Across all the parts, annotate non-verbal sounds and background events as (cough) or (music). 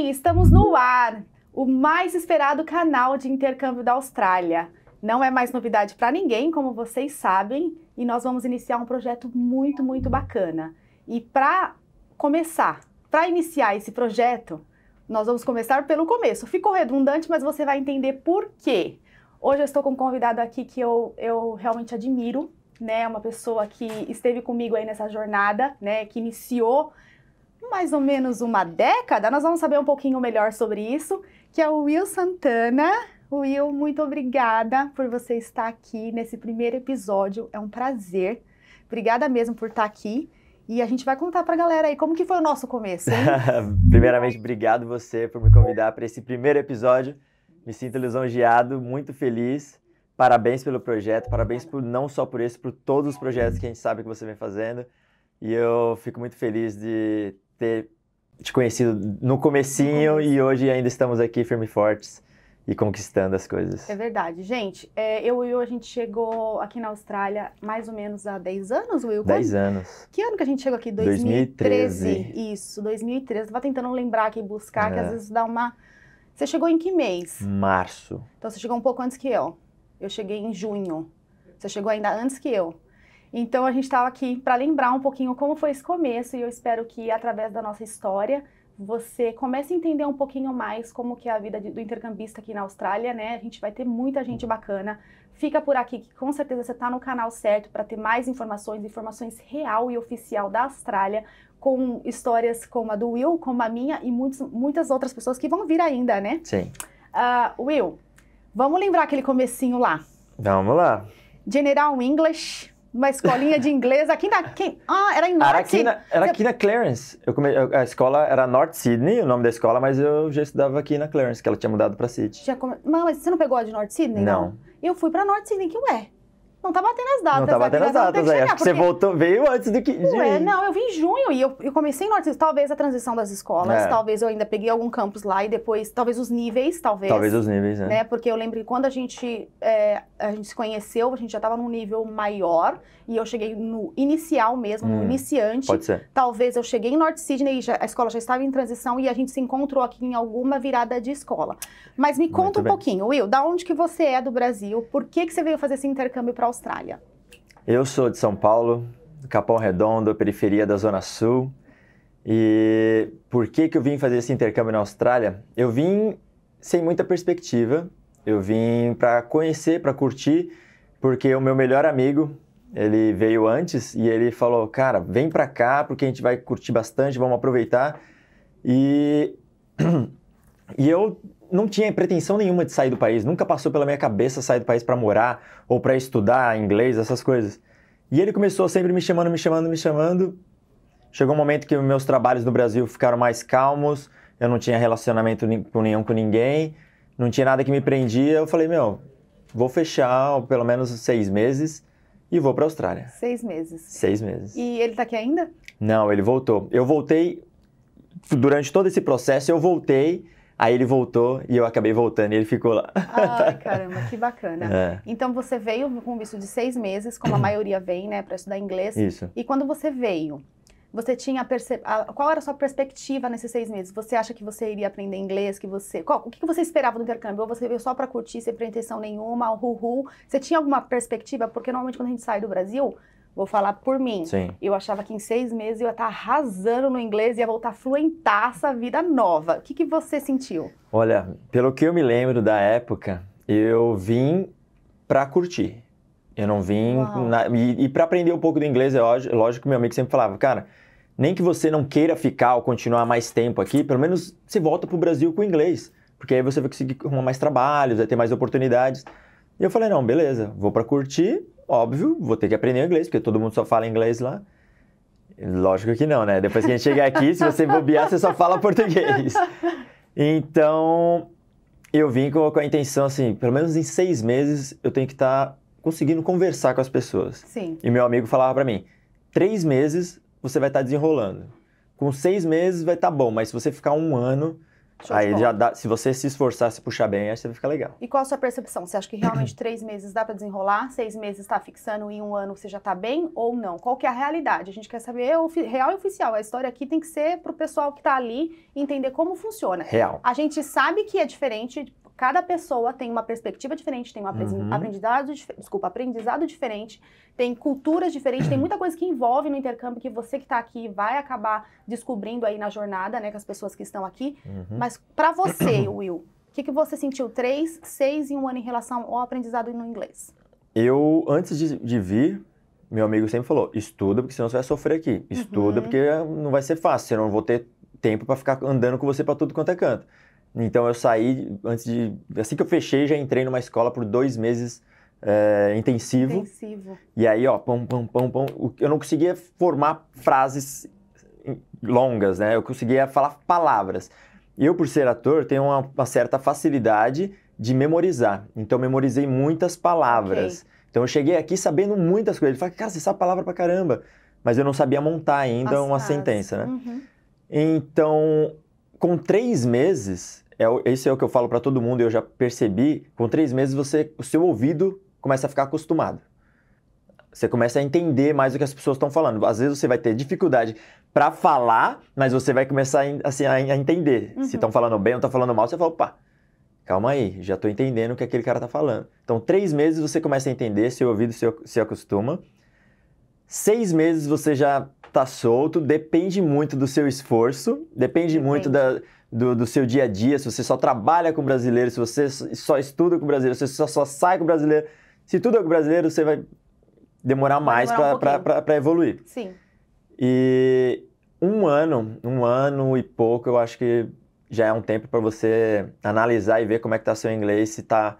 Sim, estamos no ar, o mais esperado canal de intercâmbio da Austrália. Não é mais novidade para ninguém, como vocês sabem, e nós vamos iniciar um projeto muito, muito bacana. E para começar, para iniciar esse projeto, nós vamos começar pelo começo. Ficou redundante, mas você vai entender por quê. Hoje eu estou com um convidado aqui que eu, eu realmente admiro, né? Uma pessoa que esteve comigo aí nessa jornada, né? Que iniciou mais ou menos uma década. Nós vamos saber um pouquinho melhor sobre isso, que é o Will Santana. Will, muito obrigada por você estar aqui nesse primeiro episódio. É um prazer. Obrigada mesmo por estar aqui. E a gente vai contar para a galera aí como que foi o nosso começo. (laughs) Primeiramente, obrigado você por me convidar para esse primeiro episódio. Me sinto lisonjeado, muito feliz. Parabéns pelo projeto, parabéns por não só por esse, por todos os projetos que a gente sabe que você vem fazendo. E eu fico muito feliz de ter te conhecido no comecinho e hoje ainda estamos aqui firme e fortes e conquistando as coisas. É verdade. Gente, é, eu e o a gente chegou aqui na Austrália mais ou menos há 10 anos, Will? 10 anos. Que ano que a gente chegou aqui? 2013. 2013. Isso, 2013. Estava tentando lembrar aqui, buscar, é. que às é. vezes dá uma... Você chegou em que mês? Março. Então você chegou um pouco antes que eu. Eu cheguei em junho. Você chegou ainda antes que eu. Então a gente estava aqui para lembrar um pouquinho como foi esse começo e eu espero que através da nossa história você comece a entender um pouquinho mais como que é a vida do intercambista aqui na Austrália, né? A gente vai ter muita gente bacana. Fica por aqui que com certeza você está no canal certo para ter mais informações, informações real e oficial da Austrália, com histórias como a do Will, como a minha e muitos, muitas outras pessoas que vão vir ainda, né? Sim. Uh, Will, vamos lembrar aquele comecinho lá. Vamos lá. General English, uma escolinha de inglês aqui na. Quem, ah, era em North era aqui na, era aqui na Clarence. Eu come, a escola era North Sydney, o nome da escola, mas eu já estudava aqui na Clarence, que ela tinha mudado para City. Já come, mas você não pegou a de North Sydney? Não. não? Eu fui para North Sydney, que ué. Não tá batendo as datas. Não tá batendo as datas, aí. Acho que você voltou, veio antes do que. De... não, eu vim em junho e eu, eu comecei em Norte. Talvez a transição das escolas, é. talvez eu ainda peguei algum campus lá e depois, talvez os níveis, talvez. Talvez os níveis, né? né? Porque eu lembro que quando a gente, é, a gente se conheceu, a gente já tava num nível maior e eu cheguei no inicial mesmo, hum, no iniciante. Pode ser. Talvez eu cheguei em Norte Sydney e já, a escola já estava em transição e a gente se encontrou aqui em alguma virada de escola. Mas me conta Muito um bem. pouquinho, Will, da onde que você é do Brasil? Por que, que você veio fazer esse intercâmbio para Austrália. Eu sou de São Paulo, Capão Redondo, periferia da Zona Sul. E por que, que eu vim fazer esse intercâmbio na Austrália? Eu vim sem muita perspectiva, eu vim para conhecer, para curtir, porque o meu melhor amigo, ele veio antes e ele falou: "Cara, vem para cá porque a gente vai curtir bastante, vamos aproveitar". E (clears throat) e eu não tinha pretensão nenhuma de sair do país, nunca passou pela minha cabeça sair do país para morar ou para estudar inglês, essas coisas. E ele começou sempre me chamando, me chamando, me chamando. Chegou um momento que meus trabalhos no Brasil ficaram mais calmos, eu não tinha relacionamento com nenhum com ninguém, não tinha nada que me prendia. Eu falei, meu, vou fechar pelo menos seis meses e vou para a Austrália. Seis meses. Seis meses. E ele está aqui ainda? Não, ele voltou. Eu voltei durante todo esse processo, eu voltei Aí ele voltou e eu acabei voltando e ele ficou lá. Ai, (laughs) caramba, que bacana. É. Então você veio com um visto de seis meses, como a (clears throat) maioria vem, né, para estudar inglês. Isso. E quando você veio, você tinha perce... qual era a sua perspectiva nesses seis meses? Você acha que você iria aprender inglês? Que você qual... o que você esperava do intercâmbio? Ou você veio só para curtir, sem pretensão nenhuma, o ru Você tinha alguma perspectiva? Porque normalmente quando a gente sai do Brasil Vou falar por mim. Sim. Eu achava que em seis meses eu ia estar tá arrasando no inglês, e ia voltar fluentaça, essa vida nova. O que, que você sentiu? Olha, pelo que eu me lembro da época, eu vim para curtir. Eu não vim. Na, e, e para aprender um pouco do inglês, é lógico, lógico que meu amigo sempre falava, cara, nem que você não queira ficar ou continuar mais tempo aqui, pelo menos você volta para o Brasil com inglês. Porque aí você vai conseguir arrumar mais trabalhos, vai ter mais oportunidades. E eu falei, não, beleza, vou para curtir Óbvio, vou ter que aprender inglês, porque todo mundo só fala inglês lá. Lógico que não, né? Depois que a gente chegar aqui, se você bobear, você só fala português. Então, eu vim com, a intenção, assim, pelo menos em seis meses eu tenho que estar tá conseguindo conversar com as pessoas. Sim. E meu amigo falava para mim, três meses você vai estar tá desenrolando. Com seis meses vai estar tá bom, mas se você ficar um ano, Show aí já dá, se você se esforçar, se puxar bem, aí você vai ficar legal. E qual a sua percepção? Você acha que realmente (clears throat) três meses dá para desenrolar? Seis meses está fixando e um ano você já está bem ou não? Qual que é a realidade? A gente quer saber é o real e oficial. A história aqui tem que ser para o pessoal que está ali entender como funciona. Real. A gente sabe que é diferente Cada pessoa tem uma perspectiva diferente, tem um uhum. aprendizado, desculpa, aprendizado diferente, tem culturas diferentes, tem muita coisa que envolve no intercâmbio que você que está aqui vai acabar descobrindo aí na jornada, né, com as pessoas que estão aqui. Uhum. Mas para você, (coughs) Will, o que, que você sentiu três, seis e um ano em relação ao aprendizado no inglês? Eu, antes de, de vir, meu amigo sempre falou: estuda, porque senão você vai sofrer aqui. Estuda, uhum. porque ah, não vai ser fácil, senão eu não vou ter tempo para ficar andando com você para tudo quanto é canto. Então eu saí antes de. Assim que eu fechei, já entrei numa escola por dois meses é, intensivo. Intensivo. E aí, ó, pão, pão, pão, pão. Eu não conseguia formar frases longas, né? Eu conseguia falar palavras. Eu, por ser ator, tenho uma, uma certa facilidade de memorizar. Então, memorizei muitas palavras. Okay. Então, eu cheguei aqui sabendo muitas coisas. Ele fala, cara, você sabe palavra pra caramba. Mas eu não sabia montar ainda As uma frases. sentença, né? Uhum. Então, com três meses, é, esse é o que eu falo para todo mundo, eu já percebi, com três meses você, o seu ouvido começa a ficar acostumado. Você começa a entender mais o que as pessoas estão falando. Às vezes você vai ter dificuldade para falar, mas você vai começar assim, a entender uhum. se estão falando bem ou estão falando mal. Você fala, opa, calma aí, já estou entendendo o que aquele cara está falando. Então, três meses você começa a entender, seu ouvido se, se acostuma. Seis meses você já tá solto, depende muito do seu esforço, depende, depende. muito da, do, do, seu dia a dia, se você só trabalha com brasileiro, se você só estuda com brasileiro, se você só, só sai com brasileiro. Se tudo é com brasileiro, você vai demorar mais para um para evoluir. Sim. E um ano, um ano e pouco, eu acho que já é um tempo para você analisar e ver como é que tá seu inglês, se tá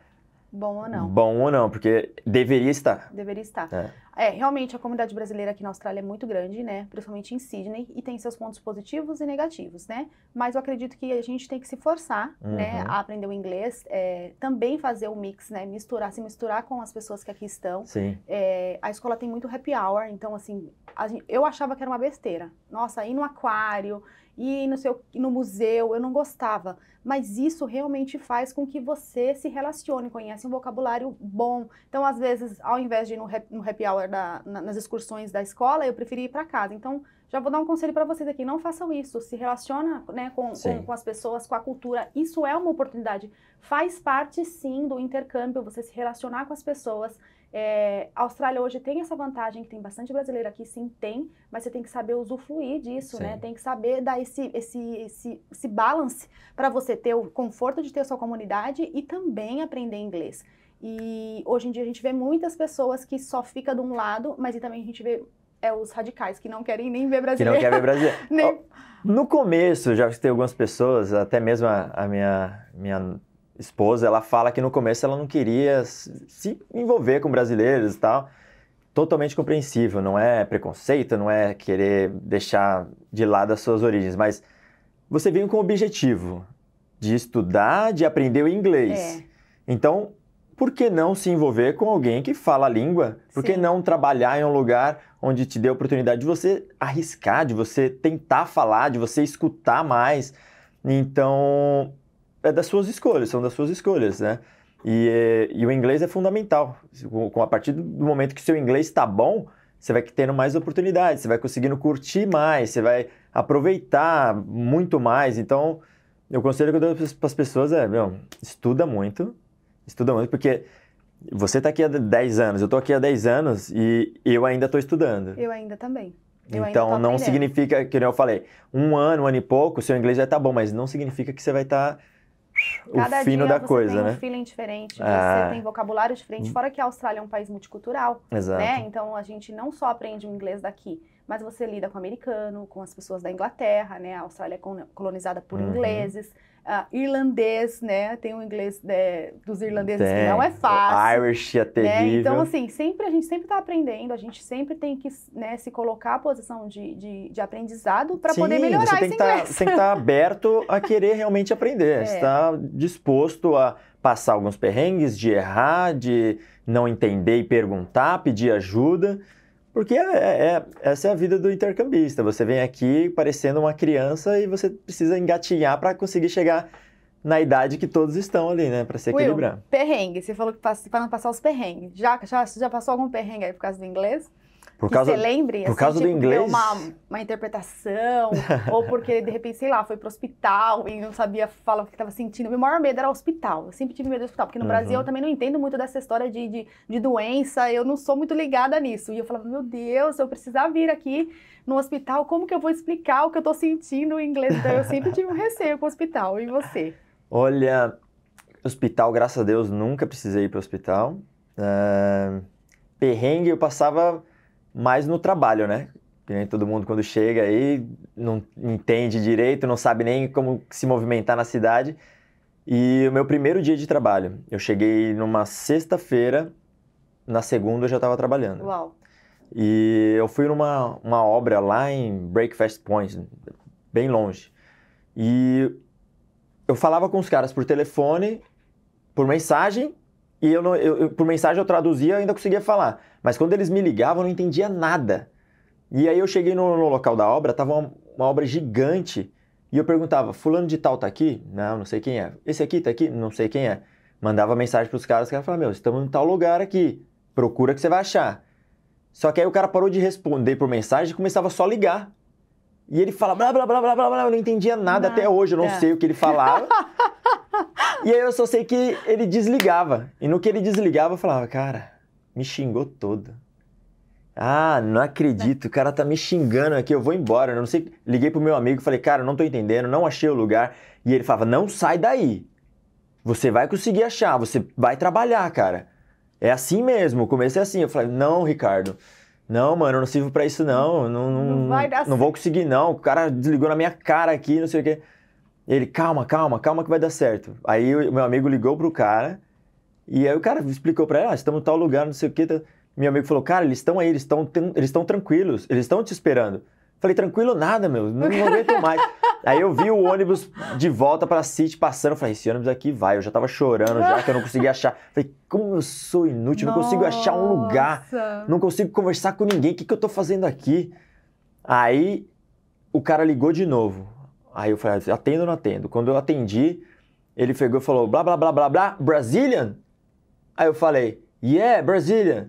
bom ou não. Bom ou não, porque deveria estar. Deveria estar. É. É, realmente a comunidade brasileira aqui na Austrália é muito grande, né? Principalmente em Sydney, e tem seus pontos positivos e negativos, né? Mas eu acredito que a gente tem que se forçar, né, uhum. né, a aprender o inglês, é, também fazer o mix, né? Misturar, se misturar com as pessoas que aqui estão. Sim. É, a escola tem muito happy hour, então assim, gente, eu achava que era uma besteira. Nossa, ir no aquário, e no, seu, no museu, eu não gostava. Mas isso realmente faz com que você se relacione, conheça um vocabulário bom. Então, às vezes, ao invés de ir no, rap, no happy hour da, na, nas excursões da escola, eu preferi ir para casa. Então, já vou dar um conselho para vocês aqui, não façam isso. Se relaciona né, com, com, com as pessoas, com a cultura. Isso é uma oportunidade. Faz parte, sim, do intercâmbio, você se relacionar com as pessoas é, a Austrália hoje tem essa vantagem que tem bastante brasileiro aqui, sim, tem, mas você tem que saber usufruir disso, né? sim. né? Tem que saber dar esse, esse, esse, esse balance para você ter o conforto de ter a sua comunidade e também aprender inglês. E hoje em dia a gente vê muitas pessoas que só fica de um lado, mas também a gente vê é os radicais que não querem nem ver brasileiro. Que não quer ver brasileiro. (laughs) nem... No começo, já tem algumas pessoas, até mesmo a, a minha, minha esposa, ela fala que no começo ela não queria se envolver com brasileiros e tal. Totalmente compreensível, não é preconceito, não é querer deixar de lado as suas origens, mas você veio com o objetivo de estudar, de aprender o inglês. É. Então, por que não se envolver com alguém que fala a língua? Por Sim. que não trabalhar em um lugar onde te dê a oportunidade de você arriscar, de você tentar falar, de você escutar mais? Então, é das suas escolhas, são das suas escolhas, né? E, e o inglês é fundamental. Com, a partir do momento que seu inglês está bom, você vai tendo mais oportunidades, você vai conseguindo curtir mais, você vai aproveitar muito mais. Então, o conselho que eu dou para as pessoas é, meu, estuda muito, estuda muito, porque você está aqui há 10 anos, eu estou aqui há 10 anos e eu ainda estou estudando. Eu ainda também. Eu então, ainda não significa, que eu falei, um ano, um ano e pouco, seu inglês já está bom, mas não significa que você vai estar... Tá Cada o fino da coisa, né? Um feeling diferente, ah. você tem vocabulário diferente, hum. fora que a Austrália é um país multicultural, né? Exato. né? Então a gente não só aprende o inglês daqui, mas você lida com americano, com as pessoas da Inglaterra, né? A Austrália é colonizada por uhum. ingleses, uh, irlandês, né? Tem um inglês de, né, dos irlandeses Tem. que não é fácil. O Irish é terrível. Né? Então, assim, sempre a gente sempre está aprendendo, a gente sempre tem que né, se colocar à posição de, de, de aprendizado para poder melhorar você tem esse que tá, Você tem que estar tá (laughs) aberto a querer realmente aprender, é. estar tá disposto a passar alguns perrengues, de errar, de não entender e perguntar, pedir ajuda. Porque é, é, é, essa é a vida do intercambista. Você vem aqui parecendo uma criança e você precisa engatinhar para conseguir chegar na idade que todos estão ali, né? Para se Will, equilibrar. Perrengue. Você falou que para não passar os perrengues. Já, já, já passou algum perrengue aí por causa do inglês? Por que causa, você lembre? Por assim, causa tipo, do inglês? Uma, uma interpretação, (laughs) ou porque de repente, sei lá, foi pro hospital e não sabia falar o que estava sentindo. Meu maior medo era hospital. Eu sempre tive medo do hospital, porque no uhum. Brasil eu também não entendo muito dessa história de, de, de, doença, eu não sou muito ligada nisso. E eu falava, meu Deus, eu precisar vir aqui no hospital, como que eu vou explicar o que eu estou sentindo em inglês? Então eu sempre tive um receio com o hospital. E você? Olha, hospital, graças a Deus, nunca precisei ir pro hospital. Uh, perrengue, eu passava mas no trabalho, né? Que nem todo mundo quando chega aí não entende direito, não sabe nem como se movimentar na cidade. E o meu primeiro dia de trabalho, eu cheguei numa sexta-feira, na segunda eu já estava trabalhando. Uau. E eu fui numa uma obra lá em Breakfast Point, bem longe. E eu falava com os caras por telefone, por mensagem e eu, não, eu, eu, por mensagem eu traduzia, eu ainda conseguia falar. Mas quando eles me ligavam, eu não entendia nada. E aí eu cheguei no, no local da obra, tava uma, uma, obra gigante, e eu perguntava: "Fulano de tal tá aqui?" Não, não sei quem é. "Esse aqui tá aqui?" Não sei quem é. Mandava mensagem para os caras, os caras falavam: "Meu, estamos em tal lugar aqui. Procura que você vai achar." Só que aí o cara parou de responder por mensagem e começava só a ligar. E ele fala blá blá blá blá blá blá, eu não entendia nada, nada. até hoje, eu não sei o que ele falava. (laughs) E aí eu só sei que ele desligava. E no que ele desligava, eu falava, cara, me xingou todo. Ah, não acredito, o cara tá me xingando aqui, eu vou embora. Eu não sei. Liguei pro meu amigo, falei, cara, não tô entendendo, não achei o lugar. E ele falava, não sai daí. Você vai conseguir achar, você vai trabalhar, cara. É assim mesmo, o começo é assim. Eu falei, não, Ricardo, não, mano, eu não sirvo para isso, não. Não, não, não, não vou conseguir, não. O cara desligou na minha cara aqui, não sei o quê. Ele, calma, calma, calma que vai dar certo. Aí o meu amigo ligou pro cara e aí o cara explicou para ela, ah, estamos em tal lugar, não sei o que. Tá. Meu amigo falou, cara, eles estão aí, eles estão eles estão tranquilos, eles estão te esperando. Falei, tranquilo nada, meu, não, não aguento mais. Aí eu vi o ônibus de volta pra City passando. Falei, esse ônibus aqui vai. Eu já tava chorando já, que eu não conseguia achar. Falei, como eu sou inútil, Nossa. não consigo achar um lugar. Não consigo conversar com ninguém. O que, que eu tô fazendo aqui? Aí o cara ligou de novo. Aí eu falei, ah, atendo ou não atendo? Quando eu atendi, ele pegou e falou, blá, blá, blá, blá, blá, Brazilian? Aí eu falei, yeah, Brazilian.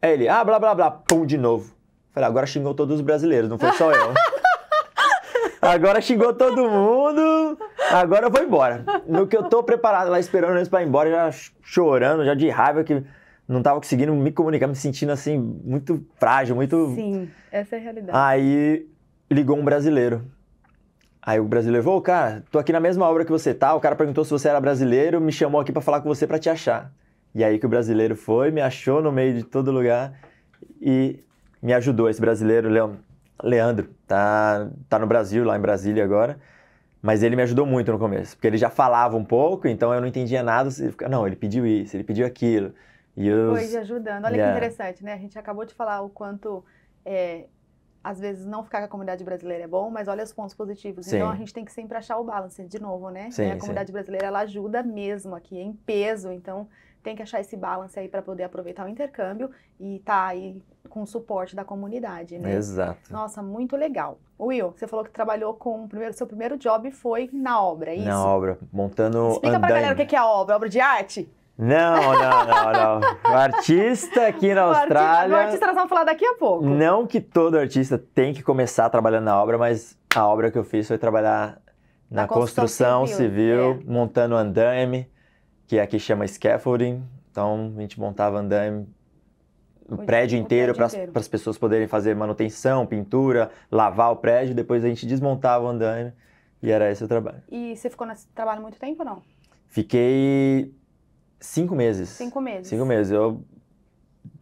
Aí ele, ah, blá, blá, blá, pum, de novo. Falei, agora xingou todos os brasileiros, não foi só eu. (laughs) agora xingou todo mundo, agora eu vou embora. No que eu tô preparado lá, esperando eles pra ir embora, já chorando, já de raiva que não tava conseguindo me comunicar, me sentindo assim, muito frágil, muito. Sim, essa é a realidade. Aí ligou um brasileiro. Aí o brasileiro falou, cara, tô aqui na mesma obra que você tá. O cara perguntou se você era brasileiro, me chamou aqui para falar com você para te achar. E aí que o brasileiro foi, me achou no meio de todo lugar e me ajudou. Esse brasileiro, Leandro, tá, tá no Brasil, lá em Brasília agora. Mas ele me ajudou muito no começo, porque ele já falava um pouco, então eu não entendia nada. Não, ele pediu isso, ele pediu aquilo. E Foi ajudando. Olha yeah. que interessante, né? A gente acabou de falar o quanto é, às vezes não ficar com a comunidade brasileira é bom, mas olha os pontos positivos. Então, sim. Então a gente tem que sempre achar o balance, de novo, né? Sim, é, a comunidade sim. brasileira ela ajuda mesmo aqui, é em peso. Então tem que achar esse balance aí para poder aproveitar o intercâmbio e estar tá aí com o suporte da comunidade, né? Exato. Nossa, muito legal. Will, você falou que trabalhou com primeiro, seu primeiro job foi na obra, é isso? Na obra, montando. Explica andaime. pra galera o que é a obra, obra de arte? Não, não, não, não. O artista aqui na Austrália. O artista, nós vamos falar daqui a pouco. Não que todo artista tem que começar trabalhando na obra, mas a obra que eu fiz foi trabalhar na, na construção, construção, civil, civil é. montando andaime, que aqui chama scaffolding. Então a gente montava andaime o prédio inteiro para as pessoas poderem fazer manutenção, pintura, lavar o prédio, depois a gente desmontava o andaime e era esse o trabalho. E você ficou nesse trabalho muito tempo ou não? Fiquei Cinco meses. Cinco meses. Cinco meses. Eu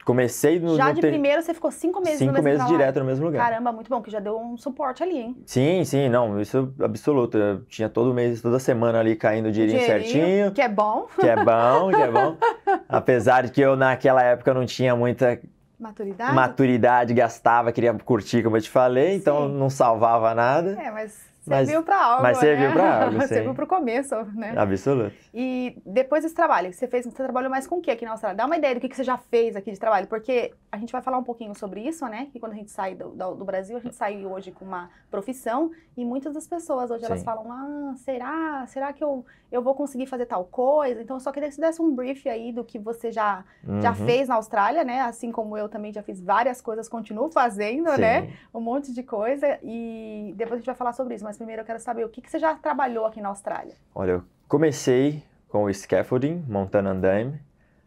comecei no. Já no de ter... primeiro você ficou cinco meses cinco no mesmo meses direto no mesmo lugar. Caramba, muito bom, que já deu um suporte ali, hein? Sim, sim, não, isso é absoluto. Eu tinha todo mês, toda semana ali caindo o dinheirinho, dinheirinho certinho. Que é bom. Que é bom, que é bom. (laughs) Apesar de que eu naquela época não tinha muita. Maturidade? Maturidade, gastava, queria curtir, como eu te falei, sim. então não salvava nada. É, mas mas, serviu para algo. Mas serviu né? para algo. (laughs) serviu para o começo, né? Absoluto. E depois desse trabalho, você fez, você trabalhou mais com o que aqui na Austrália? Dá uma ideia do que, que você já fez aqui de trabalho, porque a gente vai falar um pouquinho sobre isso, né? Que quando a gente sai do, do, do Brasil, a gente sai hoje com uma profissão e muitas das pessoas hoje Sim. elas falam: ah, será? Será que eu, eu vou conseguir fazer tal coisa. Então, eu só queria que você desse um brief aí do que você já, uhum. já fez na Austrália, né? Assim como eu também já fiz várias coisas, continuo fazendo, né? Sim. né? Um monte de coisa. E depois a gente vai falar sobre isso. Mas primeiro eu quero saber o que, que você já trabalhou aqui na Austrália. Olha, eu comecei com o scaffolding, montando andaime.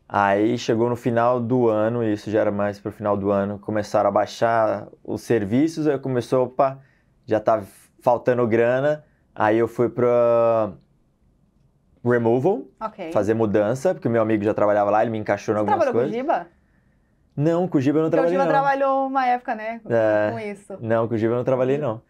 Aí chegou no final do ano, e isso já era mais para o final do ano, começaram a baixar os serviços, aí começou, opa, já tá faltando grana. Aí eu fui para removal, okay. fazer mudança, porque o meu amigo já trabalhava lá, ele me encaixou em algumas trabalhou coisas. trabalhou com o Giba? Não, com o Giba eu não porque trabalhei, o Giba não. trabalhou uma época, né, é, com isso. Não, com o Giba eu não trabalhei, uhum. não.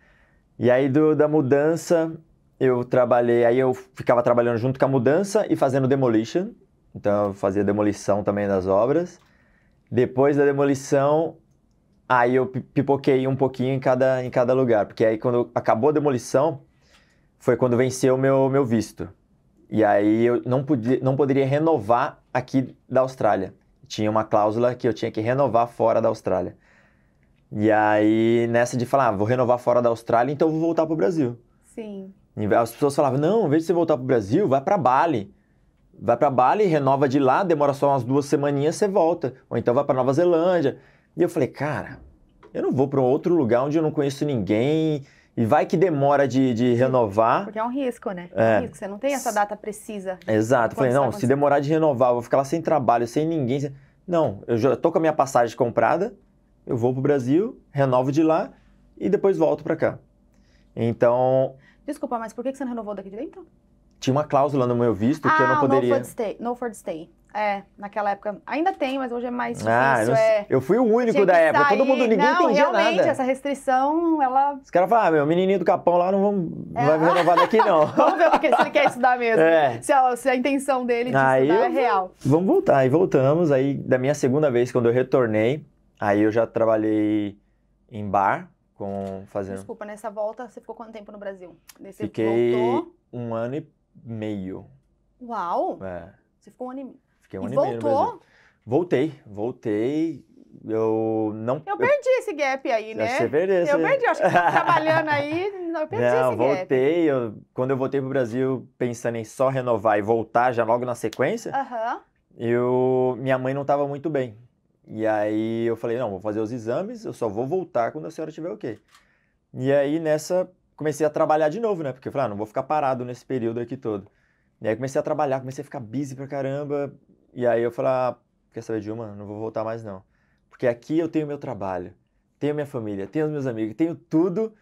E aí, do, da mudança, eu trabalhei, aí eu ficava trabalhando junto com a mudança e fazendo demolition, então eu fazia demolição também das obras. Depois da demolição, aí eu pipoquei um pouquinho em cada, em cada lugar, porque aí quando acabou a demolição, foi quando venceu o meu, meu visto. E aí eu não, podia, não poderia renovar aqui da Austrália. Tinha uma cláusula que eu tinha que renovar fora da Austrália. E aí, nessa de falar, ah, vou renovar fora da Austrália, então vou voltar para o Brasil. Sim. As pessoas falavam, não, em vez de você voltar para o Brasil, vai para Bali. Vai para Bali, renova de lá, demora só umas duas semaninhas, você volta. Ou então vai para Nova Zelândia. E eu falei, cara, eu não vou para um outro lugar onde eu não conheço ninguém, e vai que demora de, de renovar. Porque é um risco, né? É. é um risco. Você não tem essa data precisa. Exato. Falei, não, se demorar de renovar, vou ficar lá sem trabalho, sem ninguém. Não, eu já tô com a minha passagem comprada, eu vou pro Brasil, renovo de lá e depois volto para cá. Então. Desculpa, mas por que você não renovou daqui de dentro? Tinha uma cláusula no meu visto ah, que eu não ah, poderia. No for stay. No for stay. É, naquela época. Ainda tem, mas hoje é mais difícil. Ah, eu, é... eu fui o único da época. Todo mundo, ninguém não, entendia realmente, nada. realmente, essa restrição, ela... Os caras falaram, ah, meu, menininho do Capão lá não, vão, é. vai renovar daqui, não. (laughs) vamos ver porque se ele quer estudar mesmo. É. Se, a, se, a, intenção dele de aí estudar é eu... é real. Vamos voltar. Aí voltamos. Aí, da minha segunda vez, quando eu retornei, aí eu já trabalhei em bar, com... fazendo... Desculpa, nessa volta, você ficou quanto tempo no Brasil? Desse Fiquei voltou... um ano e meio. Uau! É. Você ficou um ano e meio. Fiquei um e ano voltou? e meio no Brasil. Voltei, voltei. Eu não. Eu perdi eu, esse gap aí, né? Você perdeu. Eu perdi, eu acho que (laughs) trabalhando aí, não, eu perdi não, esse voltei, gap. Eu, quando eu voltei pro Brasil pensando em só renovar e voltar já logo na sequência, eu, minha mãe não estava muito bem. E aí eu falei, não, vou fazer os exames, eu só vou voltar quando a senhora tiver o quê? E aí nessa comecei a trabalhar de novo, né? Porque eu falei, ah, não vou ficar parado nesse período aqui todo. E aí comecei a trabalhar, comecei a ficar busy pra caramba, e aí eu falei, ah, quer saber de uma? Não vou voltar mais não. Porque aqui eu tenho meu trabalho, tenho minha família, tenho os meus amigos, tenho tudo.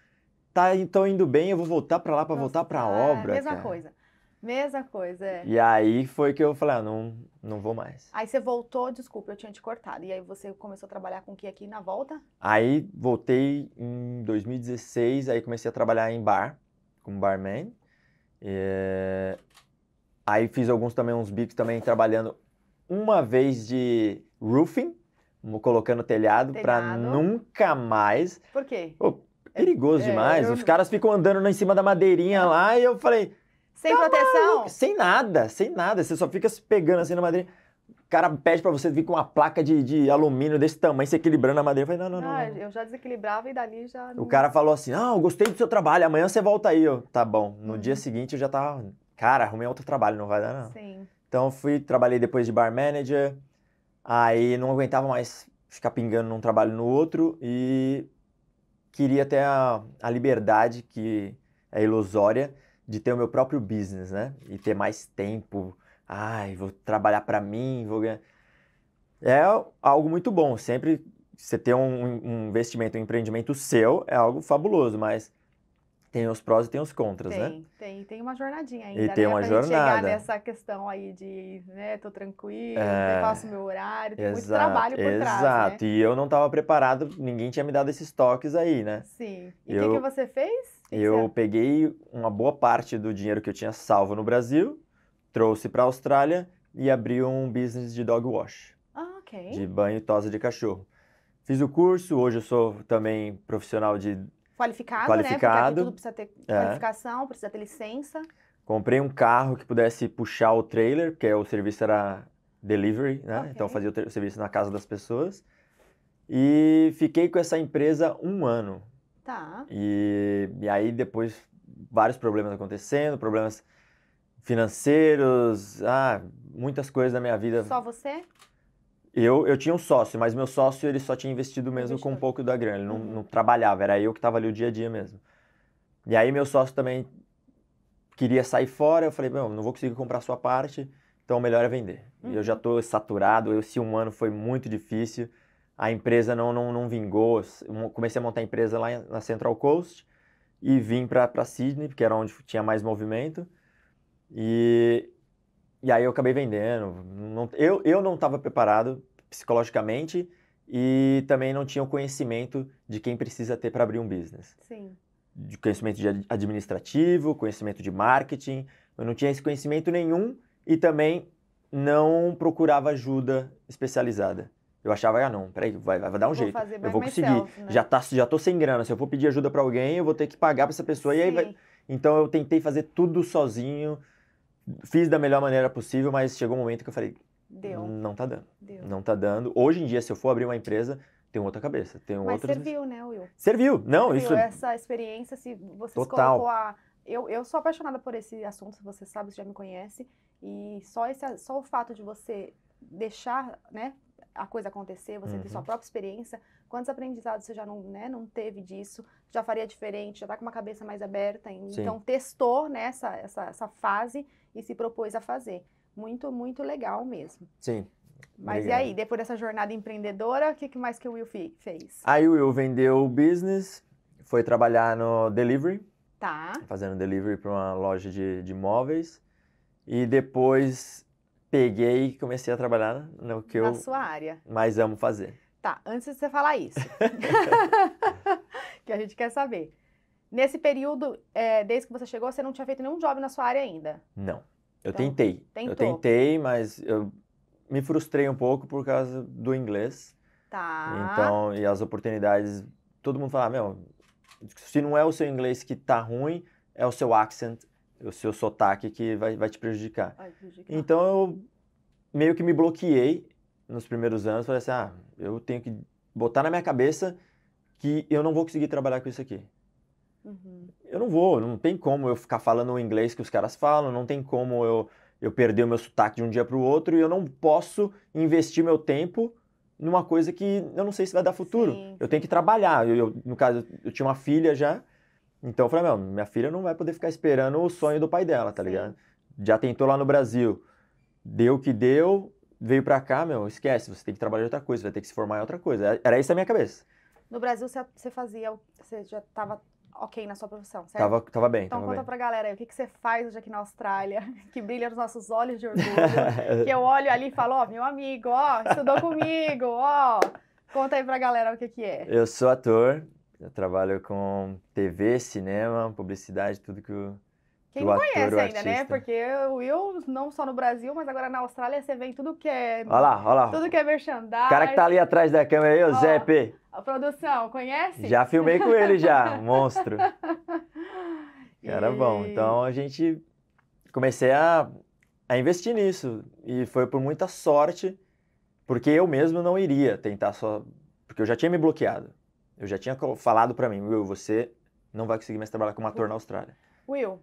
Tá, então indo bem, eu vou voltar para lá para voltar para a é, obra. Mesma cara. coisa. Mesma coisa, é. E aí foi que eu falei, ah, não, não vou mais. Aí você voltou, desculpa, eu tinha te cortado. E aí você começou a trabalhar com o que aqui na volta? Aí voltei em 2016, aí comecei a trabalhar em bar, como barman. E... É, aí fiz alguns também, uns bicos também, trabalhando uma vez de roofing, colocando telhado, telhado. para nunca mais. Por quê? perigoso é, demais. Eu... Os caras ficam andando em cima da madeirinha lá e eu falei. Sem tá proteção? sem nada, sem nada. Você só fica se pegando assim na madeirinha. O cara pede para você vir com uma placa de, de alumínio desse tamanho, se equilibrando a madeira. Eu falei, não, não, não. não, eu já desequilibrava e dali já. O cara falou assim: não, ah, eu gostei do seu trabalho, amanhã você volta aí. Eu, tá bom. No uhum. dia hum. seguinte eu já tava. Cara, arrumei outro trabalho, não vai dar, não. Sim. Então fui, trabalhei depois de bar manager, aí não aguentava mais ficar pingando num trabalho no outro e queria ter a, a liberdade que é ilusória de ter o meu próprio business, né? E ter mais tempo. Ai, vou trabalhar para mim, vou ganhar. É algo muito bom. Sempre você ter um, um investimento, um empreendimento seu é algo fabuloso, mas tem os prós e tem os contras, né? tem, né? Tem, tem uma jornadinha ainda. E tem né? uma pra jornada. Gente chegar nessa questão aí de, né, tô tranquilo, é, faço meu horário, tem exato, muito trabalho por né? exato. trás. Exato, né? e eu não estava preparado, ninguém tinha me dado esses toques aí, né? Sim. E o que, que, você fez? Que eu peguei uma boa parte do dinheiro que eu tinha salvo no Brasil, trouxe para a Austrália e abri um business de dog wash. Ah, ok. De banho e tosa de cachorro. Fiz o curso, hoje eu sou também profissional de Qualificado, qualificado, né? Porque tudo precisa ter é. qualificação, é. precisa ter licença. Comprei um carro que pudesse puxar o trailer, porque o serviço era delivery, né? Okay. Então eu fazia o serviço na casa das pessoas. E fiquei com essa empresa um ano. Tá. E, e aí depois vários problemas acontecendo, problemas financeiros, ah, muitas coisas na minha vida. Só você? Eu, eu tinha um sócio, mas meu sócio ele só tinha investido mesmo com um pouco da grana, ele não, uhum. não trabalhava, era eu que estava ali o dia a dia mesmo. E aí meu sócio também queria sair fora, eu falei, não, não vou conseguir comprar sua parte, então o é melhor é vender. Uhum. Eu já estou uhum. saturado, esse um ano foi muito difícil, a empresa não, não, não vingou, comecei a montar a empresa lá na Central Coast e vim para Sydney, porque era onde tinha mais movimento, e, e aí eu acabei vendendo. Não, eu, eu não estava preparado psicologicamente e também não tinha o conhecimento de quem precisa ter para abrir um business. Sim. De conhecimento de administrativo, conhecimento de marketing, eu não tinha esse conhecimento nenhum e também não procurava ajuda especializada. Eu achava, ah, não, peraí, vai, vai dar um vou jeito. eu vou conseguir. Self, né? Já, tá, já tô sem grana. Se eu for pedir ajuda para alguém, eu vou ter que pagar para essa pessoa. Sim. E aí vai... Então eu tentei fazer tudo sozinho, fiz da melhor maneira possível, mas chegou um momento que eu falei, Deu. Não tá dando. Deu. Não tá dando. Hoje em dia, se eu for abrir uma empresa, tem outra cabeça, tem Mas serviu, né, Will? Serviu, não, serviu. isso... É essa experiência, se você Total. A... Eu, eu sou apaixonada por esse assunto, se você sabe, você já me conhece, e só, esse, só o fato de você deixar, né, a coisa acontecer, você uhum. ter sua uhum. própria experiência, quantos aprendizados você já não, né, não teve disso, já faria diferente, já tá com uma cabeça mais aberta, então testou, né, essa, essa, essa fase e se propôs a fazer muito, muito legal mesmo. Sim. Mas Obrigado. e aí, depois dessa jornada empreendedora, o que mais que o Will fez? Aí o Will vendeu o business, foi trabalhar no delivery. Tá. Fazendo delivery para uma loja de, de móveis. E depois peguei e comecei a trabalhar no que Na eu sua área. mais amo fazer. Tá, antes de você falar isso, (laughs) (laughs) que a gente quer saber. Nesse período, é, desde que você chegou, você não tinha feito nenhum job na sua área ainda? Não. Eu então, tentei. Tentou. Eu tentei, mas eu me frustrei um pouco por causa do inglês. Tá. Então, e as oportunidades, todo mundo fala, meu, se não é o seu inglês que tá ruim, é o seu accent, o seu sotaque que vai, vai te prejudicar. Vai prejudicar. Então, eu meio que me bloqueei nos primeiros anos, falei assim, ah, eu tenho que botar na minha cabeça que eu não vou conseguir trabalhar com isso aqui. Uhum. Eu não vou, não tem como eu ficar falando o inglês que os caras falam, não tem como eu, eu perder o meu sotaque de um dia para o outro e eu não posso investir meu tempo numa coisa que eu não sei se vai dar futuro. Sim. Eu tenho que trabalhar. Eu, eu, no caso, eu tinha uma filha já, então eu falei, meu, minha filha não vai poder ficar esperando o sonho do pai dela, tá Sim. ligado? Já tentou lá no Brasil, deu o que deu, veio para cá, meu, esquece, você tem que trabalhar em outra coisa, vai ter que se formar em outra coisa. Era isso a minha cabeça. No Brasil, você fazia, você já estava ok na sua profissão, certo? Tava, tava bem. Então tava conta bem. pra galera aí, o que, que você faz hoje aqui na Austrália, (laughs) que brilha nos nossos olhos de (laughs) orgulho, que eu olho ali e falo, ó, oh, meu amigo, ó, oh, estudou (laughs) comigo, ó. Oh. Conta aí pra galera o que que é. Eu sou ator, eu trabalho com TV, cinema, publicidade, tudo que eu quem não conhece ainda, né? Porque o Will, não só no Brasil, mas agora na Austrália, você vê tudo que é. Olha lá, olha lá. Tudo que é merchandising. O cara que tá ali atrás da câmera aí, o Zé P. A produção, conhece? Já filmei com ele já, (laughs) monstro. (laughs) Era e... bom. Então a gente comecei a, a investir nisso. E foi por muita sorte, porque eu mesmo não iria tentar só. Porque eu já tinha me bloqueado. Eu já tinha falado para mim, Will, você não vai conseguir mais trabalhar como ator na Austrália. Will,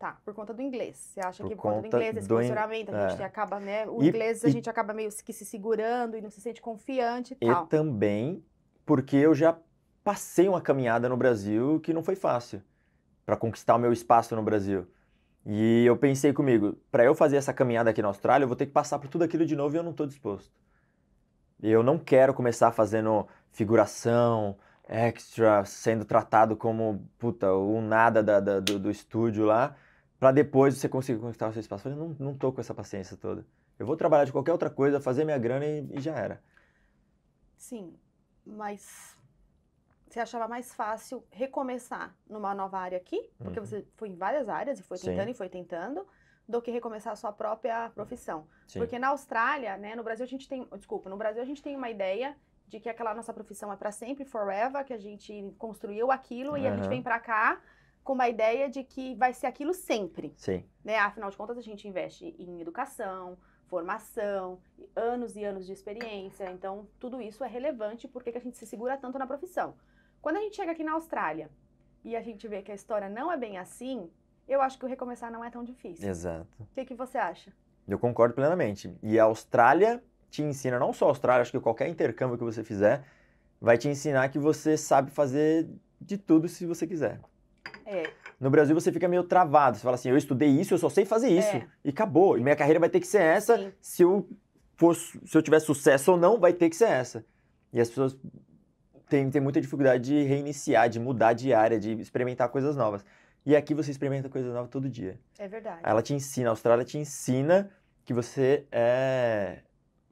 Tá, por conta do inglês. Você acha por que por conta, conta do inglês, esse do posicionamento, in... a gente é. acaba, né? O e, inglês a e... gente acaba meio que se segurando e não se sente confiante e tal. E também porque eu já passei uma caminhada no Brasil que não foi fácil para conquistar o meu espaço no Brasil. E eu pensei comigo, para eu fazer essa caminhada aqui na Austrália, eu vou ter que passar por tudo aquilo de novo e eu não estou disposto. Eu não quero começar fazendo figuração, extra, sendo tratado como puta, o nada da, da, do, do estúdio lá para depois você conseguir conquistar o seu espaço. Eu falei, não, não tô com essa paciência toda. Eu vou trabalhar de qualquer outra coisa, fazer minha grana e, e já era. Sim, mas você achava mais fácil recomeçar numa nova área aqui, porque uhum. você foi em várias áreas e foi tentando Sim. e foi tentando, do que recomeçar a sua própria profissão. Sim. Porque na Austrália, né, no Brasil a gente tem, desculpa, no Brasil a gente tem uma ideia de que aquela nossa profissão é para sempre, forever, que a gente construiu aquilo uhum. e a gente vem para cá com uma ideia de que vai ser aquilo sempre. Sim. Né? Afinal de contas, a gente investe em educação, formação, anos e anos de experiência. Então, tudo isso é relevante porque a gente se segura tanto na profissão. Quando a gente chega aqui na Austrália e a gente vê que a história não é bem assim, eu acho que o recomeçar não é tão difícil. Exato. O que, que você acha? Eu concordo plenamente. E a Austrália te ensina, não só a Austrália, acho que qualquer intercâmbio que você fizer vai te ensinar que você sabe fazer de tudo se você quiser. É. No Brasil você fica meio travado. Você fala assim, eu estudei isso, eu só sei fazer isso. É. E acabou. E minha carreira vai ter que ser essa. Se eu for, se eu tiver sucesso ou não, vai ter que ser essa. E as pessoas têm, têm muita dificuldade de reiniciar, de mudar de área, de experimentar coisas novas. E aqui você experimenta coisas novas todo dia. É verdade. Ela te ensina, a Austrália te ensina que você é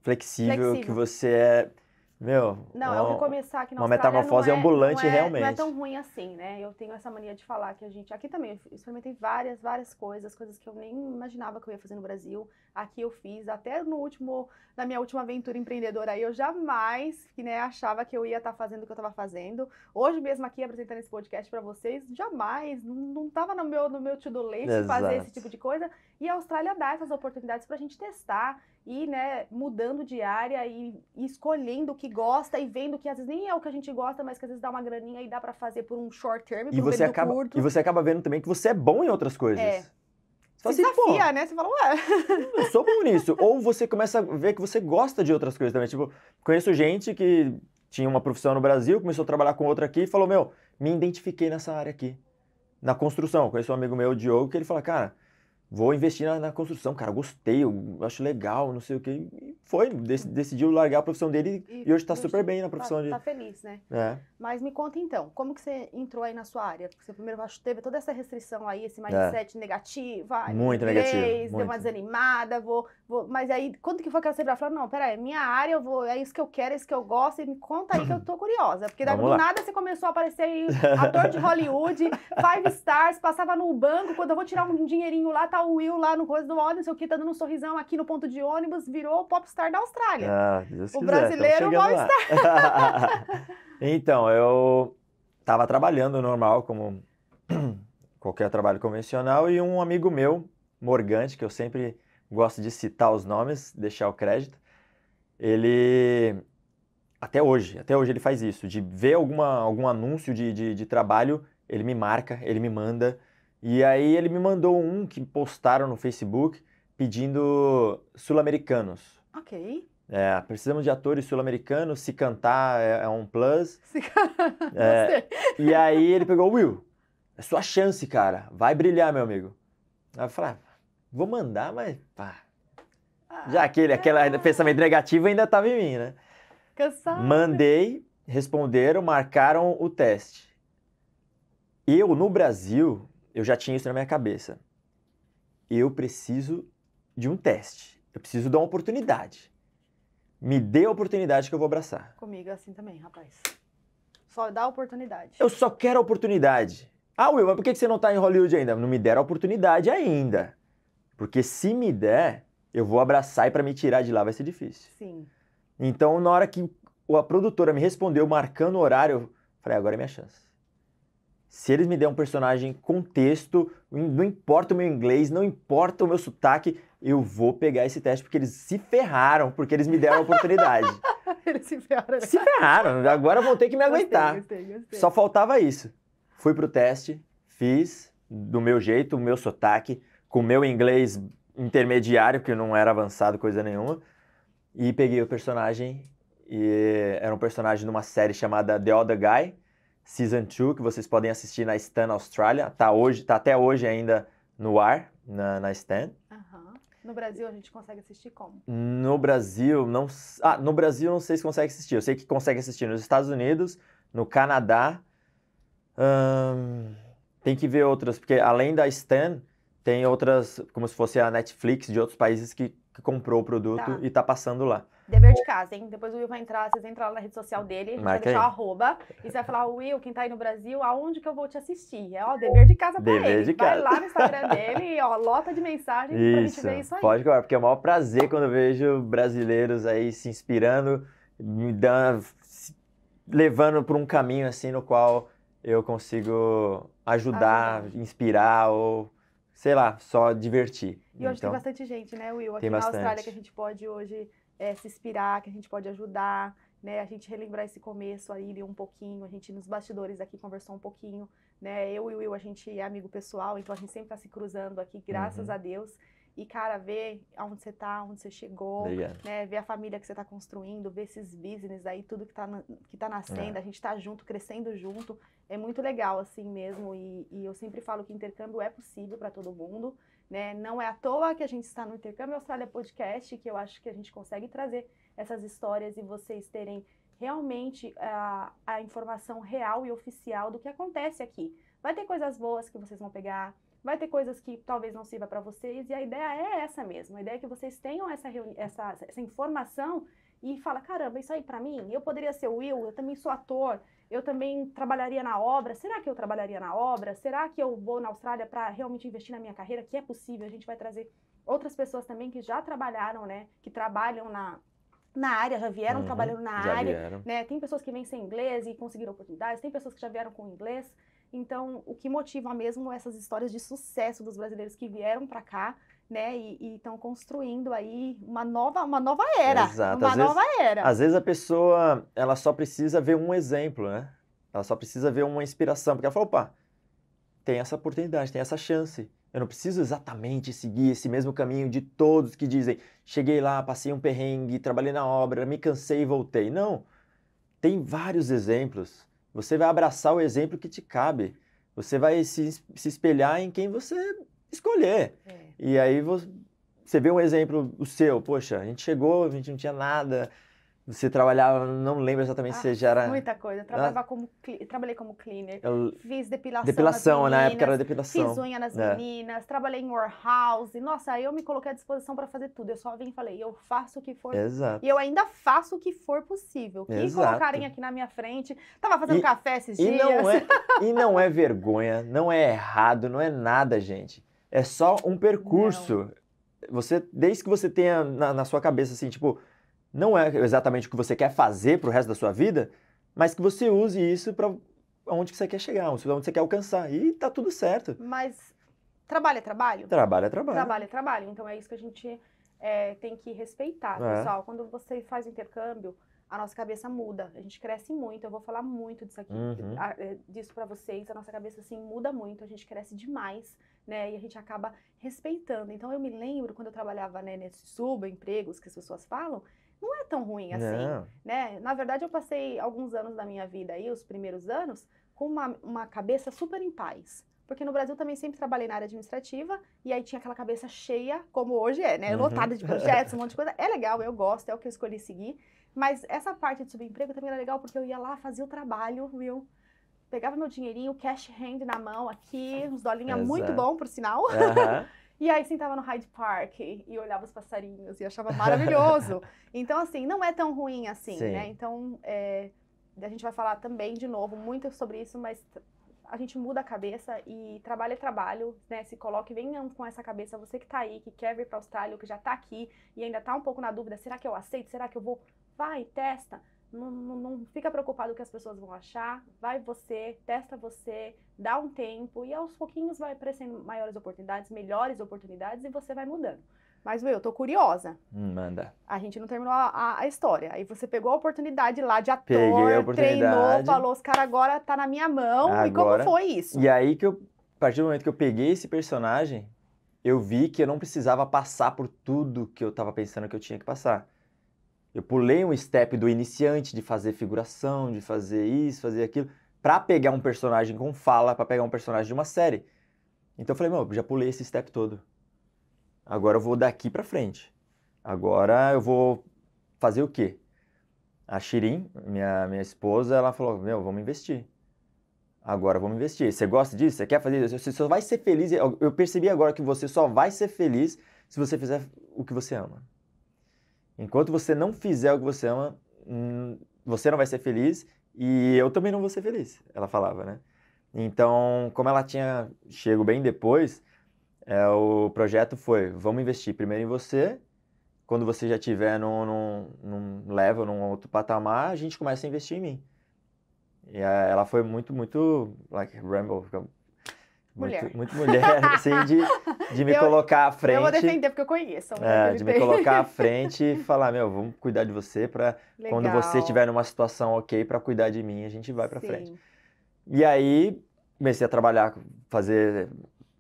flexível, flexível. que você é meu. Não, é, é o que começar aqui na Uma é metamorfose é, ambulante, não é, realmente. Não é tão ruim assim, né? Eu tenho essa mania de falar que a gente. Aqui também, eu experimentei várias, várias coisas, coisas que eu nem imaginava que eu ia fazer no Brasil. Aqui eu fiz, até no último, na minha última aventura empreendedora aí, eu jamais né, achava que eu ia estar tá fazendo o que eu estava fazendo. Hoje mesmo aqui, apresentando esse podcast para vocês, jamais, não estava no meu, no meu to-do fazer esse tipo de coisa. E a Austrália dá essas oportunidades para a gente testar e né, mudando de área e, e, escolhendo o que gosta e vendo que às vezes nem é o que a gente gosta, mas que às vezes dá uma graninha e dá para fazer por um short term, e você um acaba, curto. E você acaba vendo também que você é bom em outras coisas. É. Você se assim, né? Você fala, ué... (laughs) Eu sou bom nisso. Ou você começa a ver que você gosta de outras coisas também. Tipo, conheço gente que tinha uma profissão no Brasil, começou a trabalhar com outra aqui e falou, meu, me identifiquei nessa área aqui. Na construção. Conheço um amigo meu, o Diogo, que ele fala, cara vou investir na, na, construção, cara, gostei, eu acho legal, não sei o que. foi, dec, uhum. decidiu largar a profissão dele e, e hoje está super bem na tá, profissão tá, dele. Está feliz, né? É. Mas me conta então, como que você entrou aí na sua área? Porque você primeiro acho, teve toda essa restrição aí, esse é. mindset é. negativo. Ah, muito negativo. Muito. Deu uma desanimada, vou, vou... Mas aí, quando que foi que você falou, não, peraí, minha área, eu vou, é isso que eu quero, é isso que eu gosto, e me conta aí que eu tô curiosa. Porque daí, do nada você começou a aparecer aí, ator de Hollywood, (laughs) five stars, passava no banco, quando eu vou tirar um dinheirinho lá, tá tá o Will lá no coisa do ônibus, sei o que, tá dando um sorrisão aqui no ponto de ônibus, virou o popstar da Austrália. Ah, Deus o quiser, brasileiro popstar. (laughs) então, eu tava trabalhando normal, como (clears throat) qualquer trabalho convencional, e um amigo meu, Morgante, que eu sempre gosto de citar os nomes, deixar o crédito, ele até hoje, até hoje ele faz isso, de ver alguma, algum anúncio de, de, de, trabalho, ele me marca, ele me manda, e aí ele me mandou um que postaram no Facebook pedindo sul-americanos. Ok. É, precisamos de atores sul-americanos, se cantar é, é um plus. (laughs) Se cantar, é, E aí ele pegou, Will, é sua chance, cara, vai brilhar, meu amigo. Aí eu falei, ah, vou mandar, mas pá. Ah, Já aquele, aquele é. pensamento negativo ainda estava em mim, né? Cansado. Mandei, responderam, marcaram o teste. Eu, no Brasil, eu já tinha isso na minha cabeça. Eu preciso de um teste. Eu preciso dar uma oportunidade. Me dê a oportunidade que eu vou abraçar. Comigo é assim também, rapaz. Só dá a oportunidade. Eu só quero a oportunidade. Ah, Will, mas por que você não está em Hollywood ainda? Não me deram a oportunidade ainda. Porque se me der, eu vou abraçar e para me tirar de lá vai ser difícil. Sim. Então, na hora que a produtora me respondeu marcando o horário, eu falei, ah, agora é minha chance. Se eles me der um personagem com texto, não importa o meu inglês, não importa o meu sotaque, eu vou pegar esse teste porque eles se ferraram, porque eles me deram a oportunidade. (laughs) eles se ferraram. Se ferraram, agora vão ter que me aguentar. gostei, gostei. Só faltava isso. Fui pro teste, fiz do meu jeito, o meu sotaque, com o meu inglês intermediário, que não era avançado coisa nenhuma, e peguei o personagem, e era um personagem de uma série chamada The Other Guy, Season 2, que vocês podem assistir na Stan Austrália. Tá, hoje, tá até hoje ainda no ar, na, na Stan. Uhum. No Brasil a gente consegue assistir como? No Brasil, não. Ah, no Brasil não sei se consegue assistir. Eu sei que consegue assistir nos Estados Unidos, no Canadá. Hum, tem que ver outras, porque além da Stan, tem outras, como se fosse a Netflix de outros países que, que comprou o produto tá. e está passando lá. Dever de casa, hein? Depois o Will vai entrar, vocês entram lá na rede social hum, dele, gente vai deixar o arroba. E você vai falar, Will, quem tá aí no Brasil, aonde que eu vou te assistir? É, ó, dever de casa pra dever ele. De vai lá no Instagram dele, ó, lota de mensagem isso. pra gente ver isso aí. Pode cobrar, porque é o maior prazer quando eu vejo brasileiros aí se inspirando, me dando, levando por um caminho assim no qual eu consigo ajudar, ah, inspirar ou sei lá, só divertir. E hoje então, tem bastante gente, né, Will? Aqui na Austrália que a gente pode hoje é, se inspirar, que a gente pode ajudar, né? A gente relembrar esse começo aí um pouquinho, a gente nos bastidores aqui conversou um pouquinho, né? Eu e o Will, a gente é amigo pessoal, então a gente sempre está se cruzando aqui, graças uhum. a Deus. E, cara, ver aonde você tá, onde você chegou, né? Ver a família que você tá construindo, ver esses business aí, tudo que tá, que tá nascendo, é. a gente tá junto, crescendo junto. É muito legal, assim mesmo. E, e eu sempre falo que intercâmbio é possível para todo mundo. Né? Não é à toa que a gente está no Intercâmbio Austrália Podcast, que eu acho que a gente consegue trazer essas histórias e vocês terem realmente a, ah, a informação real e oficial do que acontece aqui. Vai ter coisas boas que vocês vão pegar, vai ter coisas que talvez não sirva para vocês, e a ideia é essa mesmo. A ideia é que vocês tenham essa, essa, essa informação e fala, caramba, isso aí para mim, eu poderia ser o Will, eu também sou ator, eu também trabalharia na obra? Será que eu trabalharia na obra? Será que eu vou na Austrália para realmente investir na minha carreira? Que é possível, a gente vai trazer outras pessoas também que já trabalharam, né? Que trabalham na, na área, já vieram uhum, trabalhando na área. Vieram. Né? Tem pessoas que vêm sem inglês e conseguiram oportunidades, tem pessoas que já vieram com inglês. Então, o que motiva mesmo essas histórias de sucesso dos brasileiros que vieram para cá né? E estão construindo aí uma nova, uma nova era. Exato. Uma às nova vezes, era. Às vezes a pessoa, ela só precisa ver um exemplo, né? Ela só precisa ver uma inspiração, porque ela fala, opa, tem essa oportunidade, tem essa chance. Eu não preciso exatamente seguir esse mesmo caminho de todos que dizem, cheguei lá, passei um perrengue, trabalhei na obra, me cansei e voltei. Não. Tem vários exemplos. Você vai abraçar o exemplo que te cabe. Você vai se, se espelhar em quem você escolher. É. E aí você vê um exemplo o seu, poxa, a gente chegou, a gente não tinha nada, você trabalhava, não lembro exatamente ah, se já era. Muita coisa. Eu trabalhava como, trabalhei como cleaner. Eu... Fiz depilação. Depilação, meninas, na época era depilação. Fiz unha nas é. meninas, trabalhei em warehouse. Nossa, aí eu me coloquei à disposição para fazer tudo. Eu só vim e falei, eu faço o que for. Exato. E eu ainda faço o que for possível. Que Exato. colocarem aqui na minha frente. Tava fazendo e, café esses e dias. Não é, (laughs) e não é vergonha, não é errado, não é nada, gente. É só um percurso. Não. Você, desde que você tenha na, na, sua cabeça assim, tipo, não é exatamente o que você quer fazer pro resto da sua vida, mas que você use isso para onde que você quer chegar, onde você quer alcançar. E tá tudo certo. Mas trabalho é trabalho? Trabalho é trabalho. Trabalho é trabalho. Então é isso que a gente é, tem que respeitar, é. pessoal. Quando você faz intercâmbio, a nossa cabeça muda, a gente cresce muito. Eu vou falar muito disso aqui, uhum. É, disso para vocês. A nossa cabeça assim muda muito, a gente cresce demais, né? E a gente acaba respeitando. Então eu me lembro quando eu trabalhava né, nesses subempregos que as pessoas falam, não é tão ruim assim, não. né? Na verdade eu passei alguns anos da minha vida aí, os primeiros anos, com uma, uma cabeça super em paz. Porque no Brasil também sempre trabalhei na área administrativa e aí tinha aquela cabeça cheia, como hoje é, né? Uhum. Lotada de projetos, um monte de coisa. É legal, eu gosto, é o que eu escolhi seguir. Mas essa parte de subemprego também era legal porque eu ia lá, fazia o trabalho, viu? Pegava meu dinheirinho, cash hand na mão aqui, uns dolinhas muito bom, por sinal. Uhum. (laughs) E aí sentava no Hyde Park e olhava os passarinhos e achava maravilhoso. (laughs) então, assim, não é tão ruim assim, né? Sim. né? Então, é, a gente vai falar também, de novo, muito sobre isso, mas a gente muda a cabeça e trabalho é trabalho, né? Se coloque, venham com essa cabeça, você que tá aí, que quer vir para Austrália, ou que já tá aqui e ainda tá um pouco na dúvida, será que eu aceito? Será que eu vou? vai, testa. Não, não, não, fica preocupado com o que as pessoas vão achar, vai você, testa você, dá um tempo e aos pouquinhos vai aparecendo maiores oportunidades, melhores oportunidades e você vai mudando. Mas, Will, eu tô curiosa. Hum, manda. A gente não terminou a, a história. Aí você pegou a oportunidade lá de ator, Peguei a oportunidade. treinou, falou, os caras agora tá na minha mão. Agora, e como foi isso? E aí que eu, a partir do momento que eu peguei esse personagem, eu vi que eu não precisava passar por tudo que eu tava pensando que eu tinha que passar eu pulei um step do iniciante de fazer figuração, de fazer isso, fazer aquilo, para pegar um personagem com fala, para pegar um personagem de uma série. Então eu falei, meu, já pulei esse step todo. Agora eu vou daqui para frente. Agora eu vou fazer o quê? A Shirin, minha, minha esposa, ela falou, meu, vamos investir. Agora vamos investir. Você gosta disso? Você quer fazer isso? Você só vai ser feliz. Eu percebi agora que você só vai ser feliz se você fizer o que você ama. Enquanto você não fizer o que você ama, hum, você não vai ser feliz e eu também não vou ser feliz, ela falava, né? Então, como ela tinha chego bem depois, é, o projeto foi: vamos investir primeiro em você. Quando você já estiver num, num, num level, num outro patamar, a gente começa a investir em mim. E é, ela foi muito, muito, like, ramble, mulher. Muito, mulher, assim, (laughs) de, de me eu, colocar à frente. Eu vou defender porque eu conheço. É, de me colocar à (laughs) frente e falar, meu, vamos cuidar de você para quando você estiver numa situação ok para cuidar de mim, a gente vai para frente. E aí comecei a trabalhar, fazer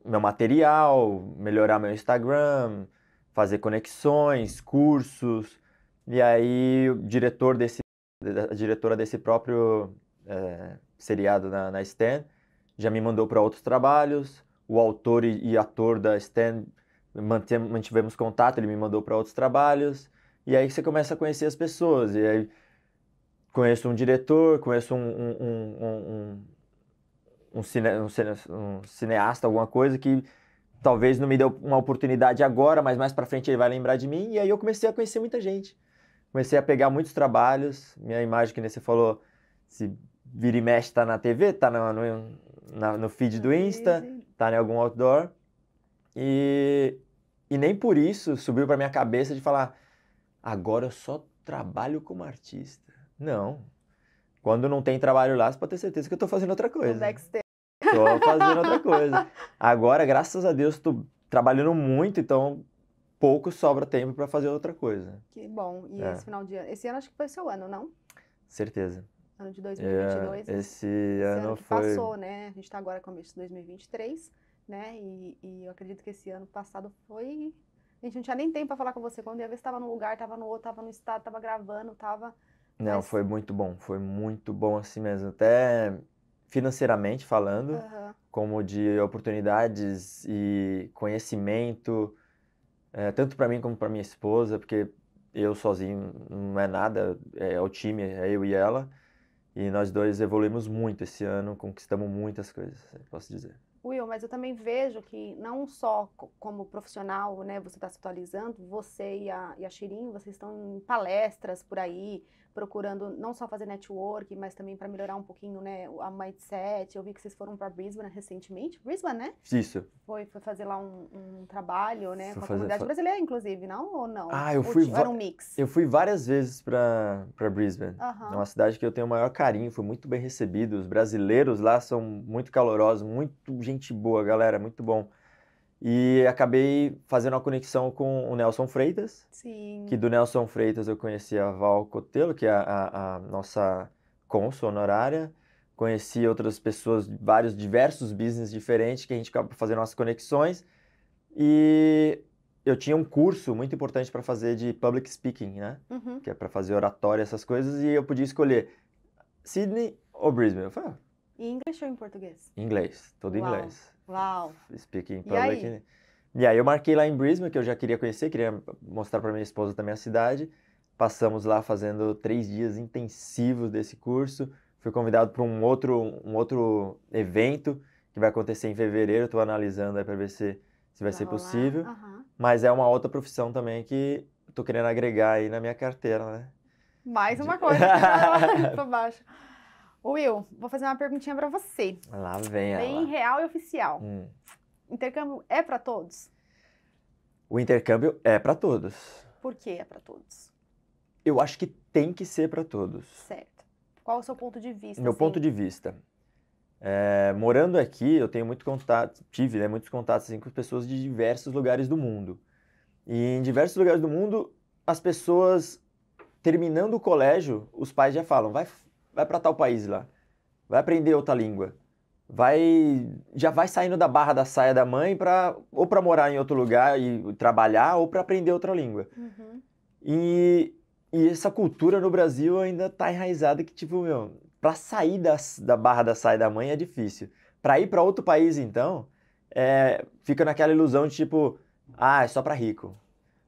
meu material, melhorar meu Instagram, fazer conexões, cursos. E aí o diretor desse, a diretora desse próprio é, seriado na, na Stan, já me mandou para outros trabalhos. O autor e, e ator da Stan mantivemos contato, ele me mandou para outros trabalhos. E aí você começa a conhecer as pessoas. E aí conheço um diretor, conheço um, um, um, um, cine, um cineasta, alguma coisa que talvez não me deu uma oportunidade agora, mas mais para frente ele vai lembrar de mim. E aí eu comecei a conhecer muita gente. Comecei a pegar muitos trabalhos. Minha imagem, que nem você falou, se vira e mexe, está na TV, está no, no, na, no tá feed do Insta, tá em algum outdoor. E, e nem por isso subiu para minha cabeça de falar, agora eu só trabalho como artista. Não. Quando não tem trabalho lá, você pode ter certeza que eu tô fazendo outra coisa. Tô fazendo outra coisa. Agora, graças a Deus, tô trabalhando muito, então pouco sobra tempo para fazer outra coisa. Que bom. E é. esse final de ano, esse ano acho que foi seu ano, não? Certeza ano de 2022. É, né? esse, esse ano, ano que foi... passou, né? A gente está agora começo de 2023, né? E, e, eu acredito que esse ano passado foi... A gente não tinha nem tempo para falar com você. Quando ia ver, estava num lugar, estava no outro, estava no estado, estava gravando, estava... Não, Mas... foi muito bom. Foi muito bom assim mesmo. Até financeiramente falando, uhum. como de oportunidades e conhecimento, é, tanto para mim como para minha esposa, porque eu sozinho não é nada, é, é o time, é eu e ela. E nós dois evoluímos muito esse ano, conquistamos muitas coisas, posso dizer. Will, mas eu também vejo que não só como profissional, né, você está se atualizando, você e a, e a Shirin, vocês estão em palestras por aí, procurando não só fazer network, mas também para melhorar um pouquinho, né, a mindset. Eu vi que vocês foram para Brisbane recentemente. Brisbane, né? Isso. Foi, foi fazer lá um, um trabalho, né, com a comunidade fazer... brasileira, inclusive, não ou não? Ah, eu fui. um mix. Eu fui várias vezes para para Brisbane. É uma cidade que eu tenho o maior carinho, foi muito bem recebido. Os brasileiros lá são muito calorosos, muito gente boa, galera, muito bom. E acabei fazendo uma conexão com o Nelson Freitas. Sim. Que do Nelson Freitas eu conheci a Val Cotelo, que é a, a, a nossa consul honorária. Conheci outras pessoas de vários diversos business diferentes que a gente acaba fazendo nossas conexões. E eu tinha um curso muito importante para fazer de public speaking, né? Uhum. Que é para fazer oratória, essas coisas. E eu podia escolher Sydney ou Brisbane. Eu falei, ah, em inglês ou em português? Inglês, todo inglês. Uau! Speaking public. E aí? e aí eu marquei lá em Brisbane, que eu já queria conhecer, queria mostrar para minha esposa também a cidade. Passamos lá fazendo três dias intensivos desse curso. Fui convidado para um outro, um outro evento que vai acontecer em fevereiro. Estou analisando para ver se, se vai, vai ser rolar. possível. Uhum. Mas é uma outra profissão também que estou querendo agregar aí na minha carteira, né? Mais uma coisa que tá (laughs) baixo. Will, vou fazer uma perguntinha para você. Lá vem ela. Bem real e oficial. Hum. Intercâmbio é para todos? O intercâmbio é para todos. Por que é para todos? Eu acho que tem que ser para todos. Certo. Qual é o seu ponto de vista? Meu assim? ponto de vista. É, morando aqui, eu tenho muito contato, tive né, muitos contatos assim, com pessoas de diversos lugares do mundo. E em diversos lugares do mundo, as pessoas terminando o colégio, os pais já falam: vai, vai para tal país lá, vai aprender outra língua, vai já vai saindo da barra da saia da mãe para ou para morar em outro lugar e trabalhar ou para aprender outra língua. Uhum. E, e essa cultura no Brasil ainda tá enraizada que tipo meu, para sair da, da barra da saia da mãe é difícil. Para ir para outro país então, é, fica naquela ilusão de tipo, ah, é só para rico.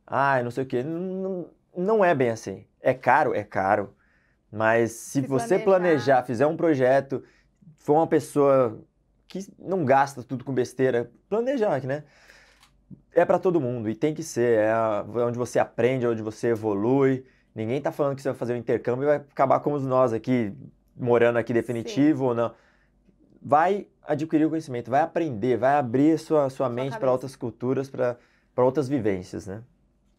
Ah, é não sei o quê. Não, não é bem assim. É caro, é caro. Mas se, se você planejar. planejar, fizer um projeto, for uma pessoa que não gasta tudo com besteira, planejar, né? É para todo mundo e tem que ser. É, é onde você aprende, é onde você evolui. Ninguém tá falando que você vai fazer um intercâmbio e vai acabar como nós aqui, morando aqui definitivo Sim. ou não. Vai adquirir o conhecimento, vai aprender, vai abrir sua, sua, sua mente para outras culturas, para outras vivências, né?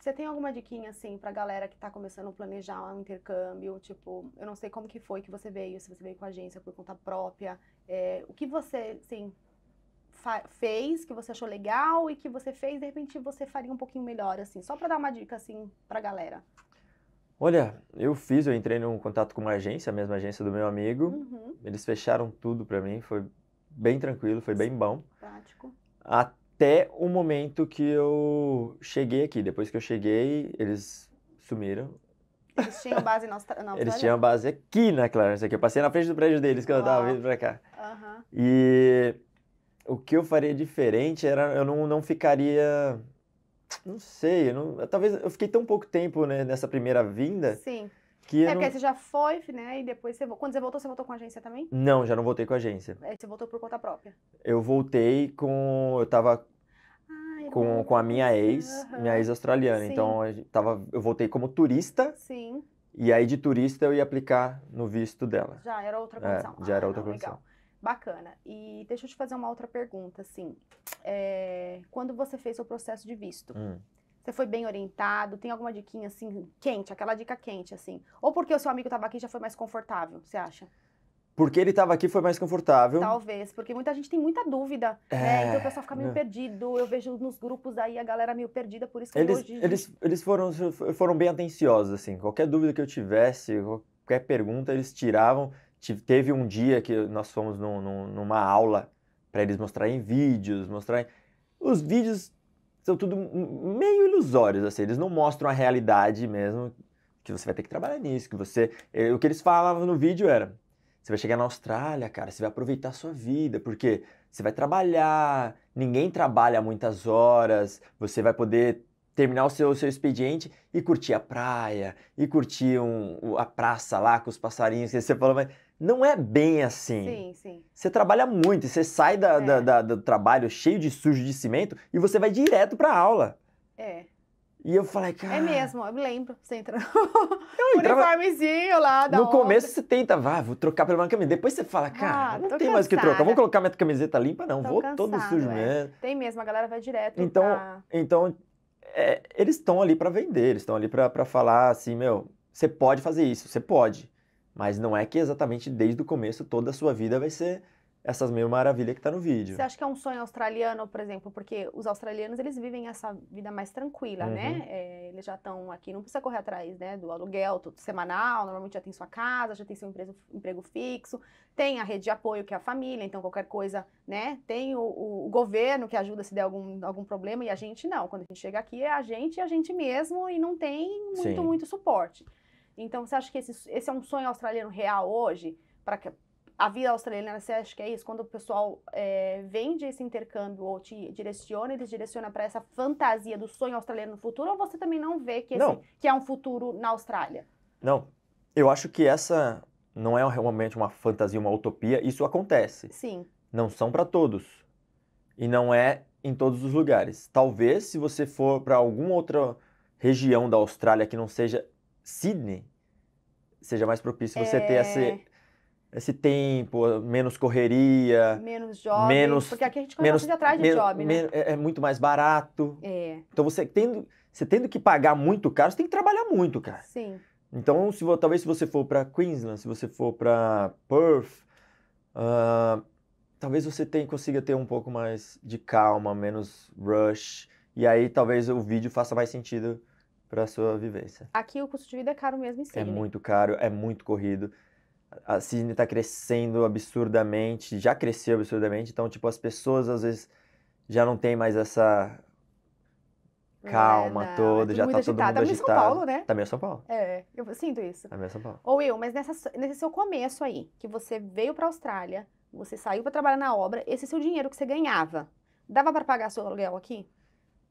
Você tem alguma diquinha, assim, pra galera que tá começando a planejar um intercâmbio? Tipo, eu não sei como que foi que você veio, se você veio com a agência por conta própria. É, o que você, assim, fez, que você achou legal e que você fez, de repente você faria um pouquinho melhor, assim, só para dar uma dica, assim, pra galera. Olha, eu fiz, eu entrei num contato com uma agência, a mesma agência do meu amigo. Uhum. Eles fecharam tudo para mim, foi bem tranquilo, foi bem bom. Prático. Até até o momento que eu cheguei aqui. Depois que eu cheguei, eles sumiram. Eles tinham base na Austrália? (laughs) Eles tinham base aqui na Clarence, aqui. Eu passei na frente do prédio deles quando eu tava vindo pra cá. Uhum. E o que eu faria diferente era, eu não, não ficaria, não sei, eu não, talvez, eu fiquei tão pouco tempo né, nessa primeira vinda. Sim. Que é, porque você já foi, né? E depois você. Quando você voltou, você voltou com a agência também? Não, já não voltei com a agência. É, você voltou por conta própria? Eu voltei com. Eu tava com, uhum. com a minha ex, uhum. minha ex australiana. Então eu, tava, eu voltei como turista. Sim. E aí de turista eu ia aplicar no visto dela. Já era outra é, condição. É, já era ah, outra não, condição. Legal. Bacana. E deixa eu te fazer uma outra pergunta, assim. É, quando você fez o processo de visto, hum. você foi bem orientado? Tem alguma diquinha, assim, quente? Aquela dica quente, assim. Ou porque o seu amigo estava aqui já foi mais confortável, você acha? Porque ele estava aqui foi mais confortável. Talvez, porque muita gente tem muita dúvida, né? é, né? Então o pessoal fica meio né? perdido. Eu vejo nos grupos aí a galera meio perdida, por isso que eles, hoje... eles eles foram foram bem atenciosos assim. Qualquer dúvida que eu tivesse, qualquer pergunta eles tiravam. Teve um dia que nós fomos num, num, numa aula para eles mostrarem vídeos, mostrarem os vídeos são tudo meio ilusórios assim. Eles não mostram a realidade mesmo que você vai ter que trabalhar nisso, que você eh, o que eles falavam no vídeo era você vai chegar na Austrália, cara, você vai aproveitar a sua vida, porque você vai trabalhar, ninguém trabalha muitas horas, você vai poder terminar o seu, seu expediente e curtir a praia, e curtir um, a praça lá com os passarinhos, que você falou, mas não é bem assim. Sim, sim. Você trabalha muito, você sai da, é. da, da, do trabalho cheio de sujo de cimento e você vai direto para aula. É. E eu falei, é cara. É mesmo, eu me lembro. Você entra no entrava... uniformezinho lá da No começo você tenta, vai vou trocar pela minha camiseta. Depois você fala, ah, cara, ah, não tem cansada. mais o que trocar. Vou colocar minha camiseta limpa, não. Tô vou todo sujo é. mesmo. Tem mesmo, a galera vai direto. Então, pra... então é, eles estão ali para vender, eles estão ali para falar assim, meu, você pode fazer isso, você pode. Mas não é que exatamente desde o começo toda a sua vida vai ser essas mil maravilhas que está no vídeo. Você acha que é um sonho australiano, por exemplo? Porque os australianos, eles vivem essa vida mais tranquila, né? uhum. né? É, eles já estão aqui, não precisa correr atrás, né? Do aluguel todo semanal, normalmente já tem sua casa, já tem seu emprego, emprego fixo, tem a rede de apoio, que é a família, então qualquer coisa, né? Tem o, o, o, governo que ajuda se der algum, algum problema, e a gente não. Quando a gente chega aqui, é a gente e é a gente mesmo, e não tem muito, Sim. muito suporte. Então, você acha que esse, esse é um sonho australiano real hoje? Para que a vida australiana, você acha que é isso? Quando o pessoal é, vende esse intercâmbio ou te direciona, eles direcionam para essa fantasia do sonho australiano no futuro? Ou você também não vê que, esse, que é um futuro na Austrália? Não. Eu acho que essa não é realmente uma fantasia, uma utopia. Isso acontece. Sim. Não são para todos. E não é em todos os lugares. Talvez se você for para alguma outra região da Austrália que não seja Sydney, seja mais propício você ter essa é esse tempo, menos correria. Menos Menos, porque aqui a gente menos, de atrás de menos, job, né? É, é, muito mais barato. É. Então você tendo, você tendo que pagar muito caro, você tem que trabalhar muito, cara. Sim. Então, se, talvez se você for para Queensland, se você for para Perth, uh, talvez você tenha, consiga ter um pouco mais de calma, menos rush. E aí talvez o vídeo faça mais sentido para sua vivência. Aqui o custo de vida é caro mesmo em si. É né? muito caro, é muito corrido a Cisne está crescendo absurdamente, já cresceu absurdamente, então, tipo, as pessoas às vezes já não tem mais essa é, calma é, toda, já tá agitado. todo mundo tá agitado. Tá meio São Paulo, né? Tá meio é São Paulo. É, eu sinto isso. Tá meio é São Paulo. Ou eu, mas nessa, nesse seu começo aí, que você veio pra Austrália, você saiu para trabalhar na obra, esse seu dinheiro que você ganhava, dava para pagar seu aluguel aqui?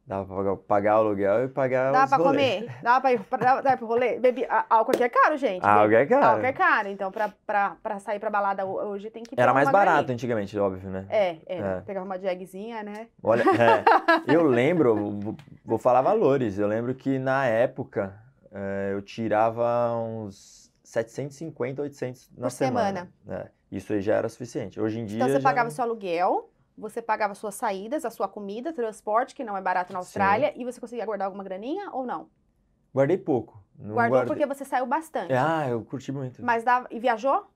Dava pra pagar, o aluguel e pagar Dava pra rolê. comer? Dava pra ir dava, dava pro rolê? Bebi, álcool aqui é caro, gente. Ah, álcool é caro. Álcool é caro. Então, pra, pra, pra sair pra balada hoje tem que Era mais barato galinha. antigamente, óbvio, né? É, é, é. Pegava uma jagzinha, né? Olha, é, (laughs) eu lembro, vou, vou falar valores. Eu lembro que na época é, eu tirava uns 750, 800 na Por semana. semana. É, isso aí já era suficiente. Hoje em então dia. Então você já... pagava seu aluguel você pagava suas saídas, a sua comida, transporte, que não é barato na Austrália, Sim. e você conseguia guardar alguma graninha ou não? Guardei pouco. Não Guardou guardei... porque você saiu bastante. Ah, eu curti muito. Mas dava... e viajou?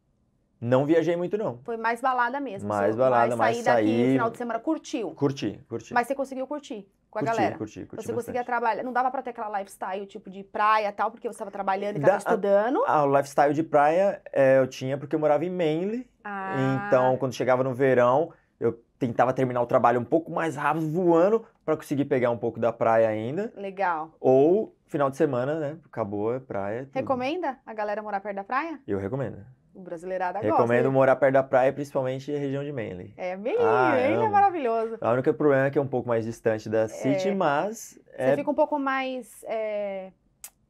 Não viajei muito, não. Foi mais balada mesmo. Mais balada, mais saída. Mais saída aqui, final de semana, curtiu. Curti, curti. Mas você conseguiu curtir com a galera. Curti, curti, Você bastante. conseguia trabalhar. Não dava pra ter aquela lifestyle, tipo, de praia e tal, porque você estava trabalhando e estava estudando. A, a lifestyle de praia é, eu tinha porque eu morava em Manly. Ah. Então, quando chegava no verão, eu tentava terminar o trabalho um pouco mais rápido, voando, para conseguir pegar um pouco da praia ainda. Legal. Ou final de semana, né? Acabou a é praia. Tudo. Recomenda a galera morar perto da praia? Eu recomendo. O brasileirada Recomendo gosta. Recomendo morar perto da praia, principalmente a região de Manly. É, Manly, ah, Manly é maravilhoso. O único problema é que é um pouco mais distante da é. City, mas... É... Você fica um pouco mais... É...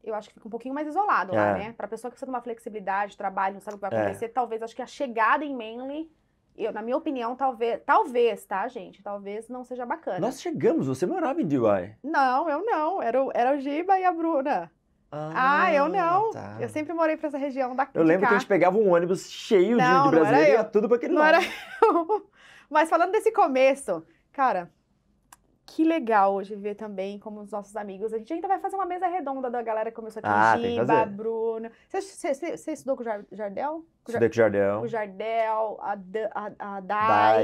Eu acho que fica um pouquinho mais isolado lá, é. né? Pra pessoa que precisa de uma flexibilidade, trabalho, não sabe o que vai acontecer, talvez acho que a chegada em Manly eu, na minha opinião, talvez, talvez, tá, gente? Talvez não seja bacana. Nós chegamos, você morava em Dubai. Não, eu não. Era, era o Giba e a Bruna. Ah, ah, eu não. Tá. Eu sempre morei pra essa região daqui. Eu lembro cá. que a gente pegava um ônibus cheio não, de, de brasileiro e ia tudo pra aquele lugar lado. Não era (laughs) eu. Mas falando desse começo, cara, que legal hoje ver também como os nossos amigos. A gente ainda vai fazer uma mesa redonda da galera que começou aqui. Ah, Giba, Bruno. Você estudou com o Jardel? Estudei com o Jardel. Com o Jardel, a, a, a Dai.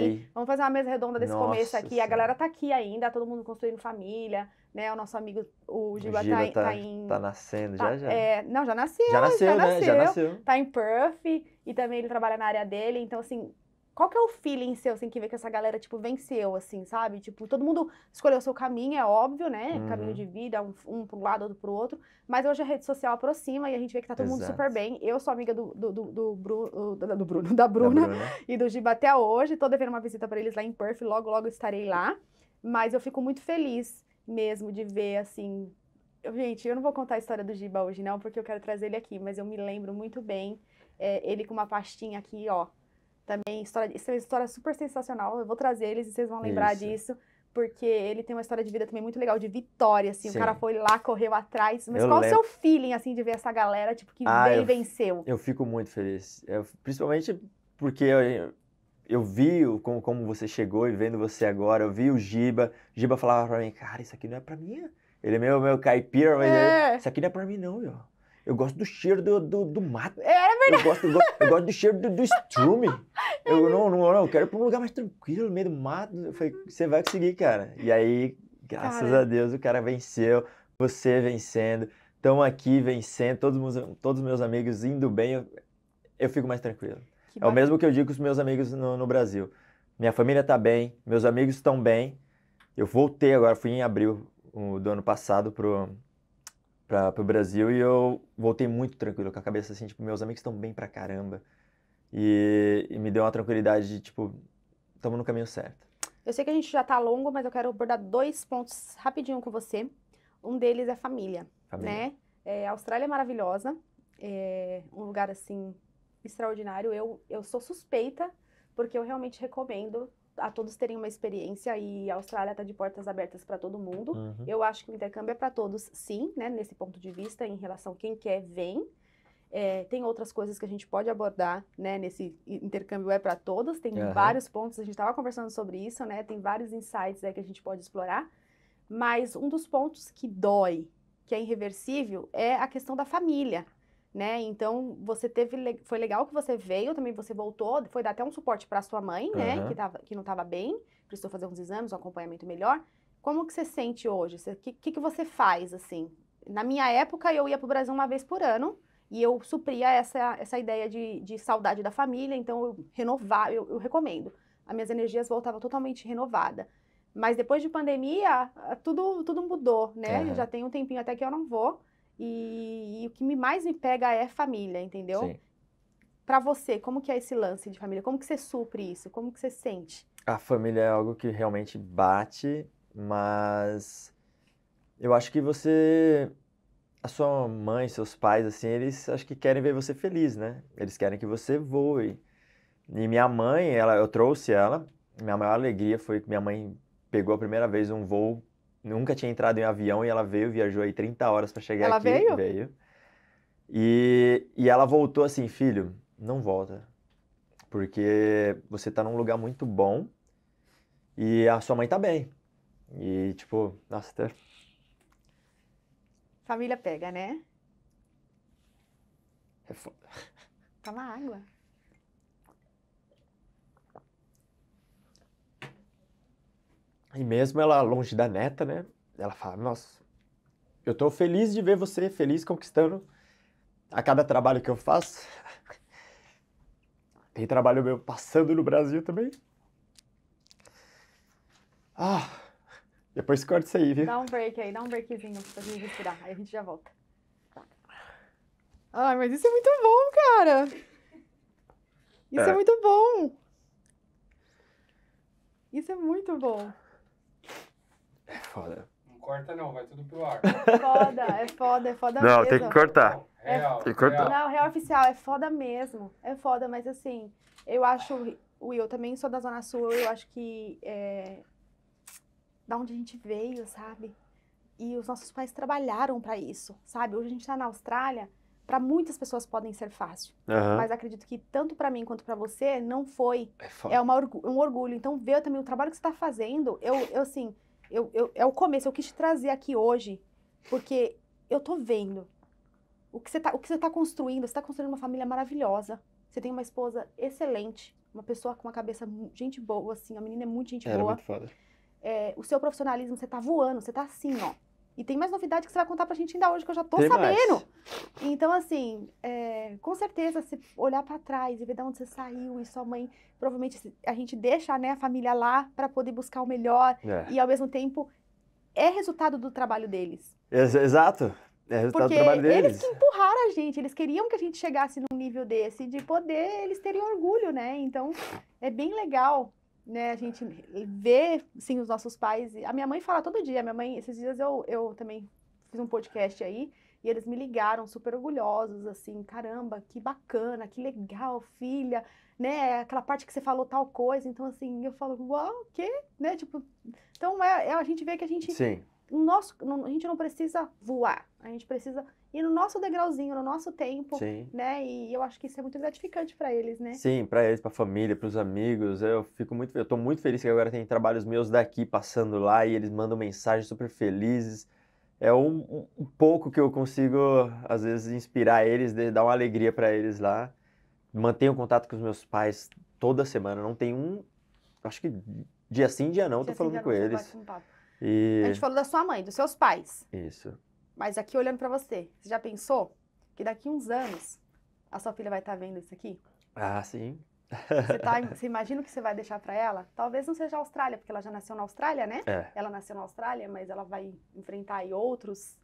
Dai. Vamos fazer uma mesa redonda desse Nossa começo aqui. A galera tá aqui ainda, todo mundo construindo família. Né, o nosso amigo, o Giba, Giba tá, tá, tá em... Tá nascendo tá, já, já. É, não, já nasceu. Já nasceu, já né? Nasceu, já nasceu. Tá em Perth e também ele trabalha na área dele. Então, assim, qual que é o feeling seu, assim, que vê que essa galera, tipo, venceu, assim, sabe? Tipo, todo mundo escolheu seu caminho, é óbvio, né? Uhum. Caminho de vida, um, um pro lado, outro pro outro. Mas hoje a rede social aproxima e a gente vê que tá todo Exato. mundo super bem. Eu sou amiga do, do, do, do, Bru, do Bruno, (laughs) da Bruna, da Bruna, e do Giba até hoje. Tô devendo uma visita para eles lá em Perth, logo, logo estarei lá. Mas eu fico muito feliz mesmo de ver, assim... Gente, eu não vou contar a história do Giba hoje, não, porque eu quero trazer ele aqui, mas eu me lembro muito bem é, ele com uma pastinha aqui, ó, também. História, isso é uma história super sensacional. Eu vou trazer eles e vocês vão lembrar isso. disso. Porque ele tem uma história de vida também muito legal, de vitória, assim. Sim. O cara foi lá, correu atrás. Mas eu qual o seu feeling, assim, de ver essa galera, tipo, que ah, veio e venceu? Eu fico muito feliz. Eu, principalmente porque eu, eu vi como, como você chegou e vendo você agora. Eu vi o Giba. O Giba falava pra mim, cara, isso aqui não é pra mim. Ele é meu, meu caipira, mas é. ele, isso aqui não é pra mim não, meu. Eu gosto do cheiro do, do, do mato. É, é, verdade. Eu gosto, eu gosto, eu gosto do cheiro do, do estrume. (laughs) É eu não, não, não, eu quero ir pra um lugar mais tranquilo, no meio do mato. Eu falei, você vai conseguir, cara. E aí, graças cara. a Deus, o cara venceu, você vencendo. Estão aqui vencendo, todos todos meus amigos indo bem, eu, eu fico mais tranquilo. É o mesmo que eu digo com os meus amigos no, no Brasil. Minha família tá bem, meus amigos estão bem. Eu voltei agora, fui em abril do ano passado pro, para o Brasil e eu voltei muito tranquilo, com a cabeça assim, tipo, meus amigos estão bem pra caramba. E, e me deu uma tranquilidade de, tipo, estamos no caminho certo. Eu sei que a gente já está longo, mas eu quero abordar dois pontos rapidinho com você. Um deles é família, família. né? É, a Austrália é maravilhosa, é um lugar, assim, extraordinário. Eu, eu sou suspeita, porque eu realmente recomendo a todos terem uma experiência e a Austrália está de portas abertas para todo mundo. Uhum. Eu acho que o intercâmbio é para todos, sim, né, nesse ponto de vista, em relação a quem quer, vem. É, tem outras coisas que a gente pode abordar, né, nesse intercâmbio é para todos, tem uhum. vários pontos, a gente estava conversando sobre isso, né, tem vários insights aí que a gente pode explorar, mas um dos pontos que dói, que é irreversível, é a questão da família, né? Então você teve foi legal que você veio, também você voltou, foi dar até um suporte para sua mãe, uhum. né? Que, tava, que não estava bem, precisou fazer uns exames, um acompanhamento melhor. Como que você sente hoje? O que, que, que você faz assim? Na minha época eu ia para o Brasil uma vez por ano e eu supria essa essa ideia de, de saudade da família, então eu renovar, eu, eu recomendo. As minhas energias voltavam totalmente renovada. Mas depois de pandemia, tudo tudo mudou, né? Uhum. Já tem um tempinho até que eu não vou. E, e, o que me mais me pega é família, entendeu? Para você, como que é esse lance de família? Como que você supre isso? Como que você sente? A família é algo que realmente bate, mas eu acho que você a sua mãe, seus pais, assim, eles acho que querem ver você feliz, né? Eles querem que você voe. E minha mãe, ela, eu trouxe ela. Minha maior alegria foi que minha mãe pegou a primeira vez um voo nunca tinha entrado em avião e ela veio, viajou aí 30 horas para chegar ela aqui. Ela veio? Veio. E, e ela voltou assim, filho, não volta. Porque você tá num lugar muito bom e a sua mãe tá bem. E, tipo, nossa, até... Família pega, né? É foda. Toma água. E mesmo ela longe da neta, né? Ela fala: Nossa, eu tô feliz de ver você feliz conquistando a cada trabalho que eu faço. (laughs) Tem trabalho meu passando no Brasil também. Ah, depois corta isso aí, viu? Dá um break aí, dá um breakzinho pra gente respirar. Aí a gente já volta. Ai, mas isso é muito bom, cara! Isso é, é muito bom! Isso é muito bom! É foda. Não corta não, vai tudo pro ar. É foda, é foda, é foda não, mesmo. Não, tem que cortar. É, real, tem que cortar. Real. Não, real oficial, é foda mesmo. É foda, mas assim, eu acho, Will, eu também sou da Zona Sul, eu acho que é, da onde a gente veio, sabe? E os nossos pais trabalharam para isso, sabe? Hoje a gente tá na Austrália, para muitas pessoas podem ser fácil, uhum. mas acredito que tanto para mim quanto para você não foi. É, é uma, um orgulho. Então, ver também o trabalho que você está fazendo, eu, eu assim, eu, eu, é o começo, eu quis te trazer aqui hoje, porque eu tô vendo o que você tá, tá construindo, você tá construindo uma família maravilhosa, você tem uma esposa excelente, uma pessoa com uma cabeça, gente boa, assim, a menina é muito gente Era boa. Muito foda. É, o seu profissionalismo, você tá voando, você tá assim, ó, e tem mais novidade que você vai contar pra gente ainda hoje, que eu já tô tem sabendo. Mais. Então, assim, é, com certeza, se olhar para trás e ver de onde você saiu e sua mãe, provavelmente a gente deixa né, a família lá para poder buscar o melhor. É. E ao mesmo tempo, é resultado do trabalho deles. Exato. É resultado Porque do trabalho deles. Eles que empurraram a gente, eles queriam que a gente chegasse num nível desse, de poder eles terem orgulho, né? Então, é bem legal né, a gente vê, sim, os nossos pais. A minha mãe fala todo dia, minha mãe, esses dias eu, eu também fiz um podcast aí, e eles me ligaram super orgulhosos, assim, caramba, que bacana, que legal, filha, né, é aquela parte que você falou tal coisa, então, assim, eu falo, uau, o quê? Né, tipo, então, é, é, a gente vê que a gente... Sim. Nosso, a gente não precisa voar, a gente precisa e no nosso degrauzinho, no nosso tempo, Sim. né? E eu acho que isso é muito gratificante para eles, né? Sim, para eles, para a família, para os amigos. Eu fico muito, eu tô muito feliz que agora tem trabalhos meus daqui passando lá e eles mandam mensagens super felizes. É um, um pouco que eu consigo às vezes inspirar eles, dar uma alegria para eles lá. Mantenho contato com os meus pais toda semana, não tem um, acho que dia sim, dia não, dia tô falando sim, com eles. Um e... A gente falou da sua mãe, dos seus pais. Isso. Mas aqui olhando para você, você já pensou que daqui uns anos a sua filha vai estar tá vendo isso aqui? Ah, sim. Você, tá, (laughs) você imagina o que você vai deixar para ela? Talvez não seja a Austrália, porque ela já nasceu na Austrália, né? É. Ela nasceu na Austrália, mas ela vai enfrentar aí outros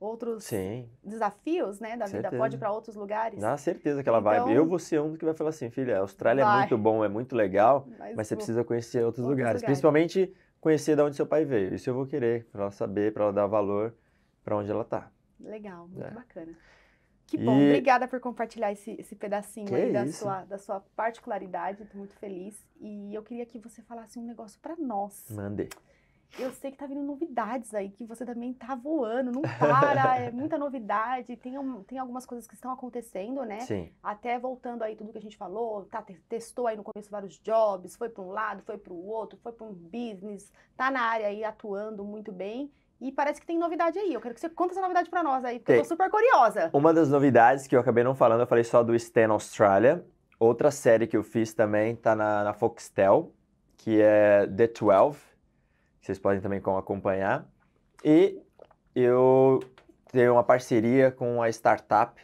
outros Sim. desafios, né, da certeza. vida, pode ir para outros lugares. Na certeza que ela então, vai. Eu vou ser um que vai falar assim, filha, a Austrália é vai. é muito bom, é muito legal, mas, mas você precisa conhecer outros, outros lugares. lugares, principalmente conhecer de onde seu pai veio. Isso eu vou querer para ela saber, para ela dar valor para onde ela está. Legal, muito é. bacana. Que bom, e... obrigada por compartilhar esse, esse pedacinho aí é da sua, da sua particularidade, estou muito feliz. E eu queria que você falasse um negócio para nós. Mandei. Eu sei que tá vindo novidades aí, que você também tá voando, não para, é (laughs) muita novidade, tem, um, tem algumas coisas que estão acontecendo, né? Sim. Até voltando aí tudo que a gente falou, tá, testou aí no começo vários jobs, foi para um lado, foi para o outro, foi para um business, tá na área aí atuando muito bem e parece que tem novidade aí. Eu quero que você conte essa novidade para nós aí, porque tem. eu tô super curiosa. Uma das novidades que eu acabei não falando, eu falei só do Stan Australia. Outra série que eu fiz também tá na, na Foxtel, que é The 12. Vocês podem também acompanhar. E eu tenho uma parceria com a startup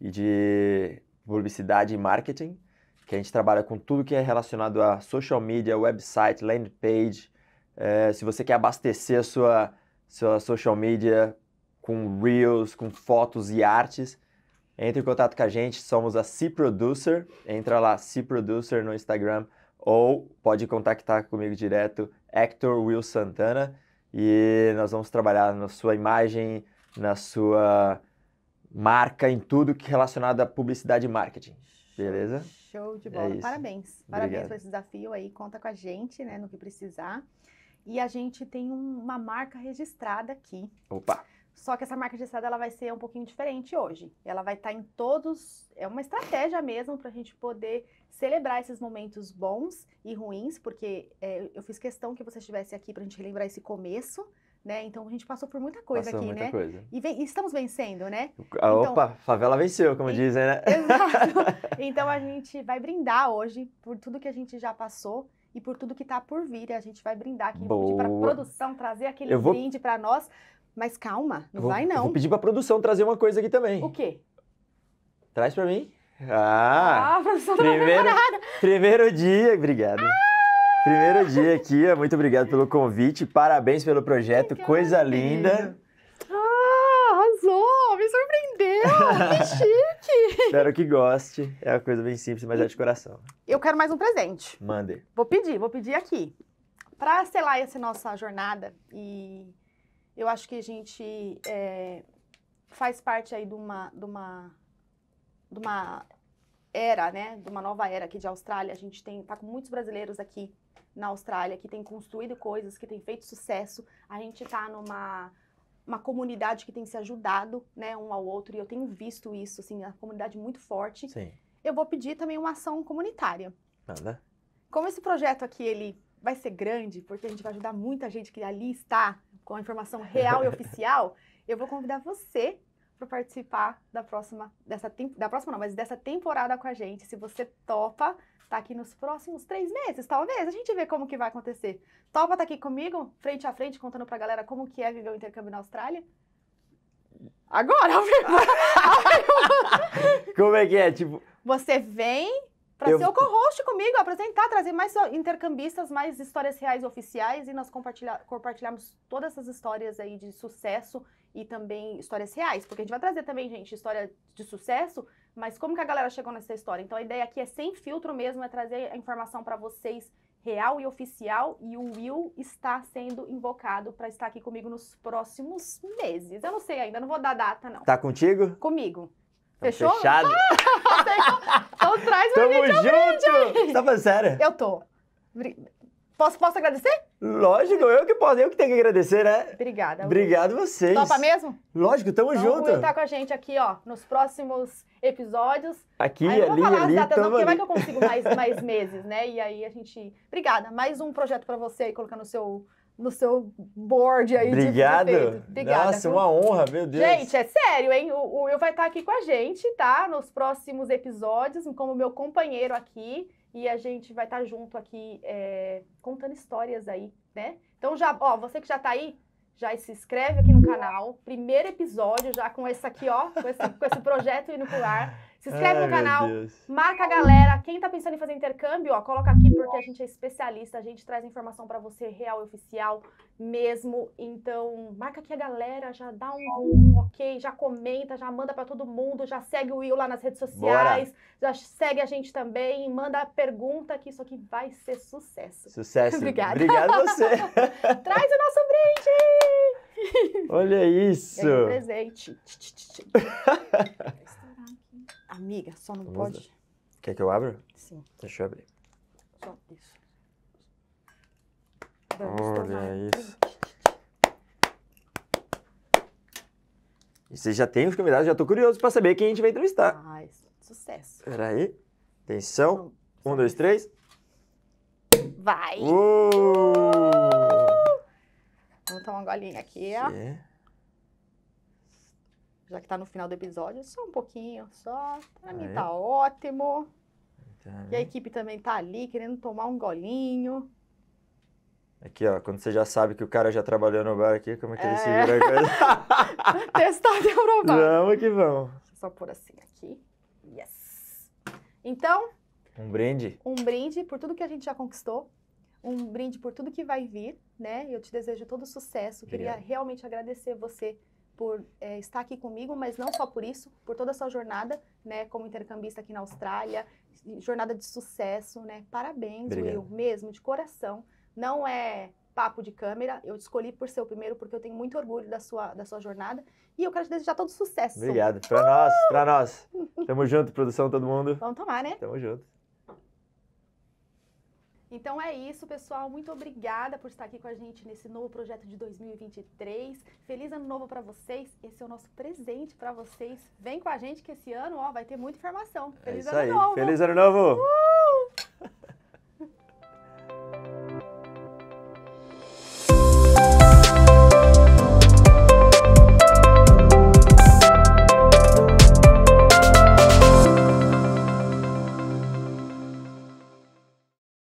de publicidade e marketing, que a gente trabalha com tudo que é relacionado a social media, website, landing page. É, se você quer abastecer a sua sua social media, com reels, com fotos e artes, entre em contato com a gente, somos a C Producer, entra lá C Producer no Instagram ou pode contactar comigo direto, Hector Will Santana, e nós vamos trabalhar na sua imagem, na sua marca, em tudo que é relacionado à publicidade e marketing. Beleza? Show de bola. É Parabéns. Parabéns por esse desafio aí. Conta com a gente, né, no que precisar. E a gente tem um, uma marca registrada aqui. Opa! Só que essa marca registrada ela vai ser um pouquinho diferente hoje. Ela vai estar tá em todos. É uma estratégia mesmo para a gente poder celebrar esses momentos bons e ruins, porque é, eu fiz questão que você estivesse aqui para a gente relembrar esse começo. Né? Então a gente passou por muita coisa passou aqui, muita né? Coisa. E, vem, e, estamos vencendo, né? Ah, então, opa, favela venceu, como e, dizem, né? (laughs) Exato. (laughs) Então a gente vai brindar hoje por tudo que a gente já passou e por tudo que está por vir. A gente vai brindar aqui. Vou pedir para a produção trazer aquele vou... brinde para nós. Mas calma, não vou, vai não. Vou pedir para a produção trazer uma coisa aqui também. O quê? Traz para mim. Ah, ah tá primeiro, primeiro dia, obrigado. Ah! Primeiro dia aqui, muito obrigado pelo convite, parabéns pelo projeto, que coisa que linda. Ah, arrasou, me surpreendeu, (laughs) que chique. Espero que goste. É uma coisa bem simples, mas e... é de coração. Eu quero mais um presente. Mande. Vou pedir, vou pedir aqui. Para selar essa nossa jornada, e eu acho que a gente é, faz parte aí de uma, de uma, de uma era, né? De uma nova era aqui de Austrália. A gente tem, tá com muitos brasileiros aqui na Austrália que tem construído coisas, que tem feito sucesso. A gente está numa uma comunidade que tem se ajudado, né, um ao outro, e eu tenho visto isso, assim, a comunidade muito forte. Sim. Eu vou pedir também uma ação comunitária. Nada. Como esse projeto aqui, ele vai ser grande, porque a gente vai ajudar muita gente que ali está com a informação real e (laughs) oficial, eu vou convidar você para participar da próxima, dessa da próxima não, mas dessa temporada com a gente. Se você topa, tá aqui nos próximos três meses, talvez. A gente vê como que vai acontecer. Topa tá aqui comigo, frente a frente, contando pra galera como que é viver o intercâmbio na Austrália? Agora, ao vivo! como é que é? Tipo... Você vem para eu... ser o co-host comigo, apresentar, trazer mais intercambistas, mais histórias reais oficiais e nós compartilhar, compartilhamos todas essas histórias aí de sucesso e também histórias reais, porque a gente vai trazer também, gente, história de sucesso, mas como que a galera chegou nessa história. Então a ideia aqui é sem filtro mesmo, é trazer a informação para vocês real e oficial e o Will está sendo invocado para estar aqui comigo nos próximos meses. Eu não sei ainda, não vou dar data não. Tá contigo? Comigo. Fechou? Fechado. Ah, (laughs) então traz pra Tamo gente junto. Você tá falando sério? Eu tô. Posso, posso agradecer? Lógico, eu que posso, eu que tenho que agradecer, né? Obrigada. Obrigado vocês. Topa mesmo? Lógico, tamo então, junto. vai estar tá com a gente aqui, ó, nos próximos episódios. Aqui, aí, ali, falar ali, datas, não, porque ali. vai que eu consigo mais, (laughs) mais meses, né? E aí a gente... Obrigada, mais um projeto para você aí, colocar no seu, no seu board aí. Obrigado. Obrigada. Nossa, viu? uma honra, meu Deus. Gente, é sério, hein? O, Will eu vai estar aqui com a gente, tá? Nos próximos episódios, como meu companheiro aqui e a gente vai estar junto aqui é, contando histórias aí, né? Então já, ó, você que já está aí, já se inscreve aqui no canal. Primeiro episódio já com esse aqui, ó, com esse, com esse projeto indo no ar. Se inscreve Ai, no canal, marca a galera. Quem tá pensando em fazer intercâmbio, ó, coloca aqui porque a gente é especialista, a gente traz informação para você real e oficial mesmo. Então, marca aqui a galera, já dá um, um, ok, já comenta, já manda para todo mundo, já segue o Will lá nas redes sociais, Bora. já segue a gente também, manda pergunta que isso aqui vai ser sucesso. Sucesso. (laughs) Obrigada. Obrigado você. (laughs) traz o nosso brinde. Olha isso! É um presente. (laughs) só não Vamos pode. Quer que eu abra? Sim. Deixa eu abrir. Só isso. Vamos Olha tomar. isso. E já têm os convidados, já tô curioso para saber quem a gente vai entrevistar. Ai, sucesso. Peraí. Atenção. Um, dois, três. Vai! Uou! Uh! Vamos tomar uma golinha aqui, ó. Yeah já que está no final do episódio, só um pouquinho, só. Para mim ah, é? tá ótimo. Tá, e a né? equipe também tá ali querendo tomar um golinho. Aqui, ó, quando você já sabe que o cara já trabalhou no bar aqui, como é que ele se é. vira? (laughs) Testar e provar. Vamos que vamos. Deixa eu só pôr assim aqui. Yes. Então... Um brinde. Um brinde por tudo que a gente já conquistou. Um brinde por tudo que vai vir, né? Eu te desejo todo sucesso. Obrigado. Queria realmente agradecer você por é, estar aqui comigo, mas não só por isso, por toda a sua jornada, né, como intercambista aqui na Austrália, jornada de sucesso, né? Parabéns, Obrigado. Will, mesmo de coração. Não é papo de câmera, eu escolhi por ser o primeiro porque eu tenho muito orgulho da sua, da sua jornada e eu quero te desejar todo sucesso. Obrigado, para uh! nós, para nós. (laughs) Tamo junto, produção, todo mundo. Vamos tomar, né? Tamo junto. Então é isso, pessoal. Muito obrigada por estar aqui com a gente nesse novo projeto de 2023. Feliz ano novo para vocês. Esse é o nosso presente para vocês. Vem com a gente que esse ano, ó, vai ter muita informação. Feliz é ano aí. novo. Feliz ano novo. Uh!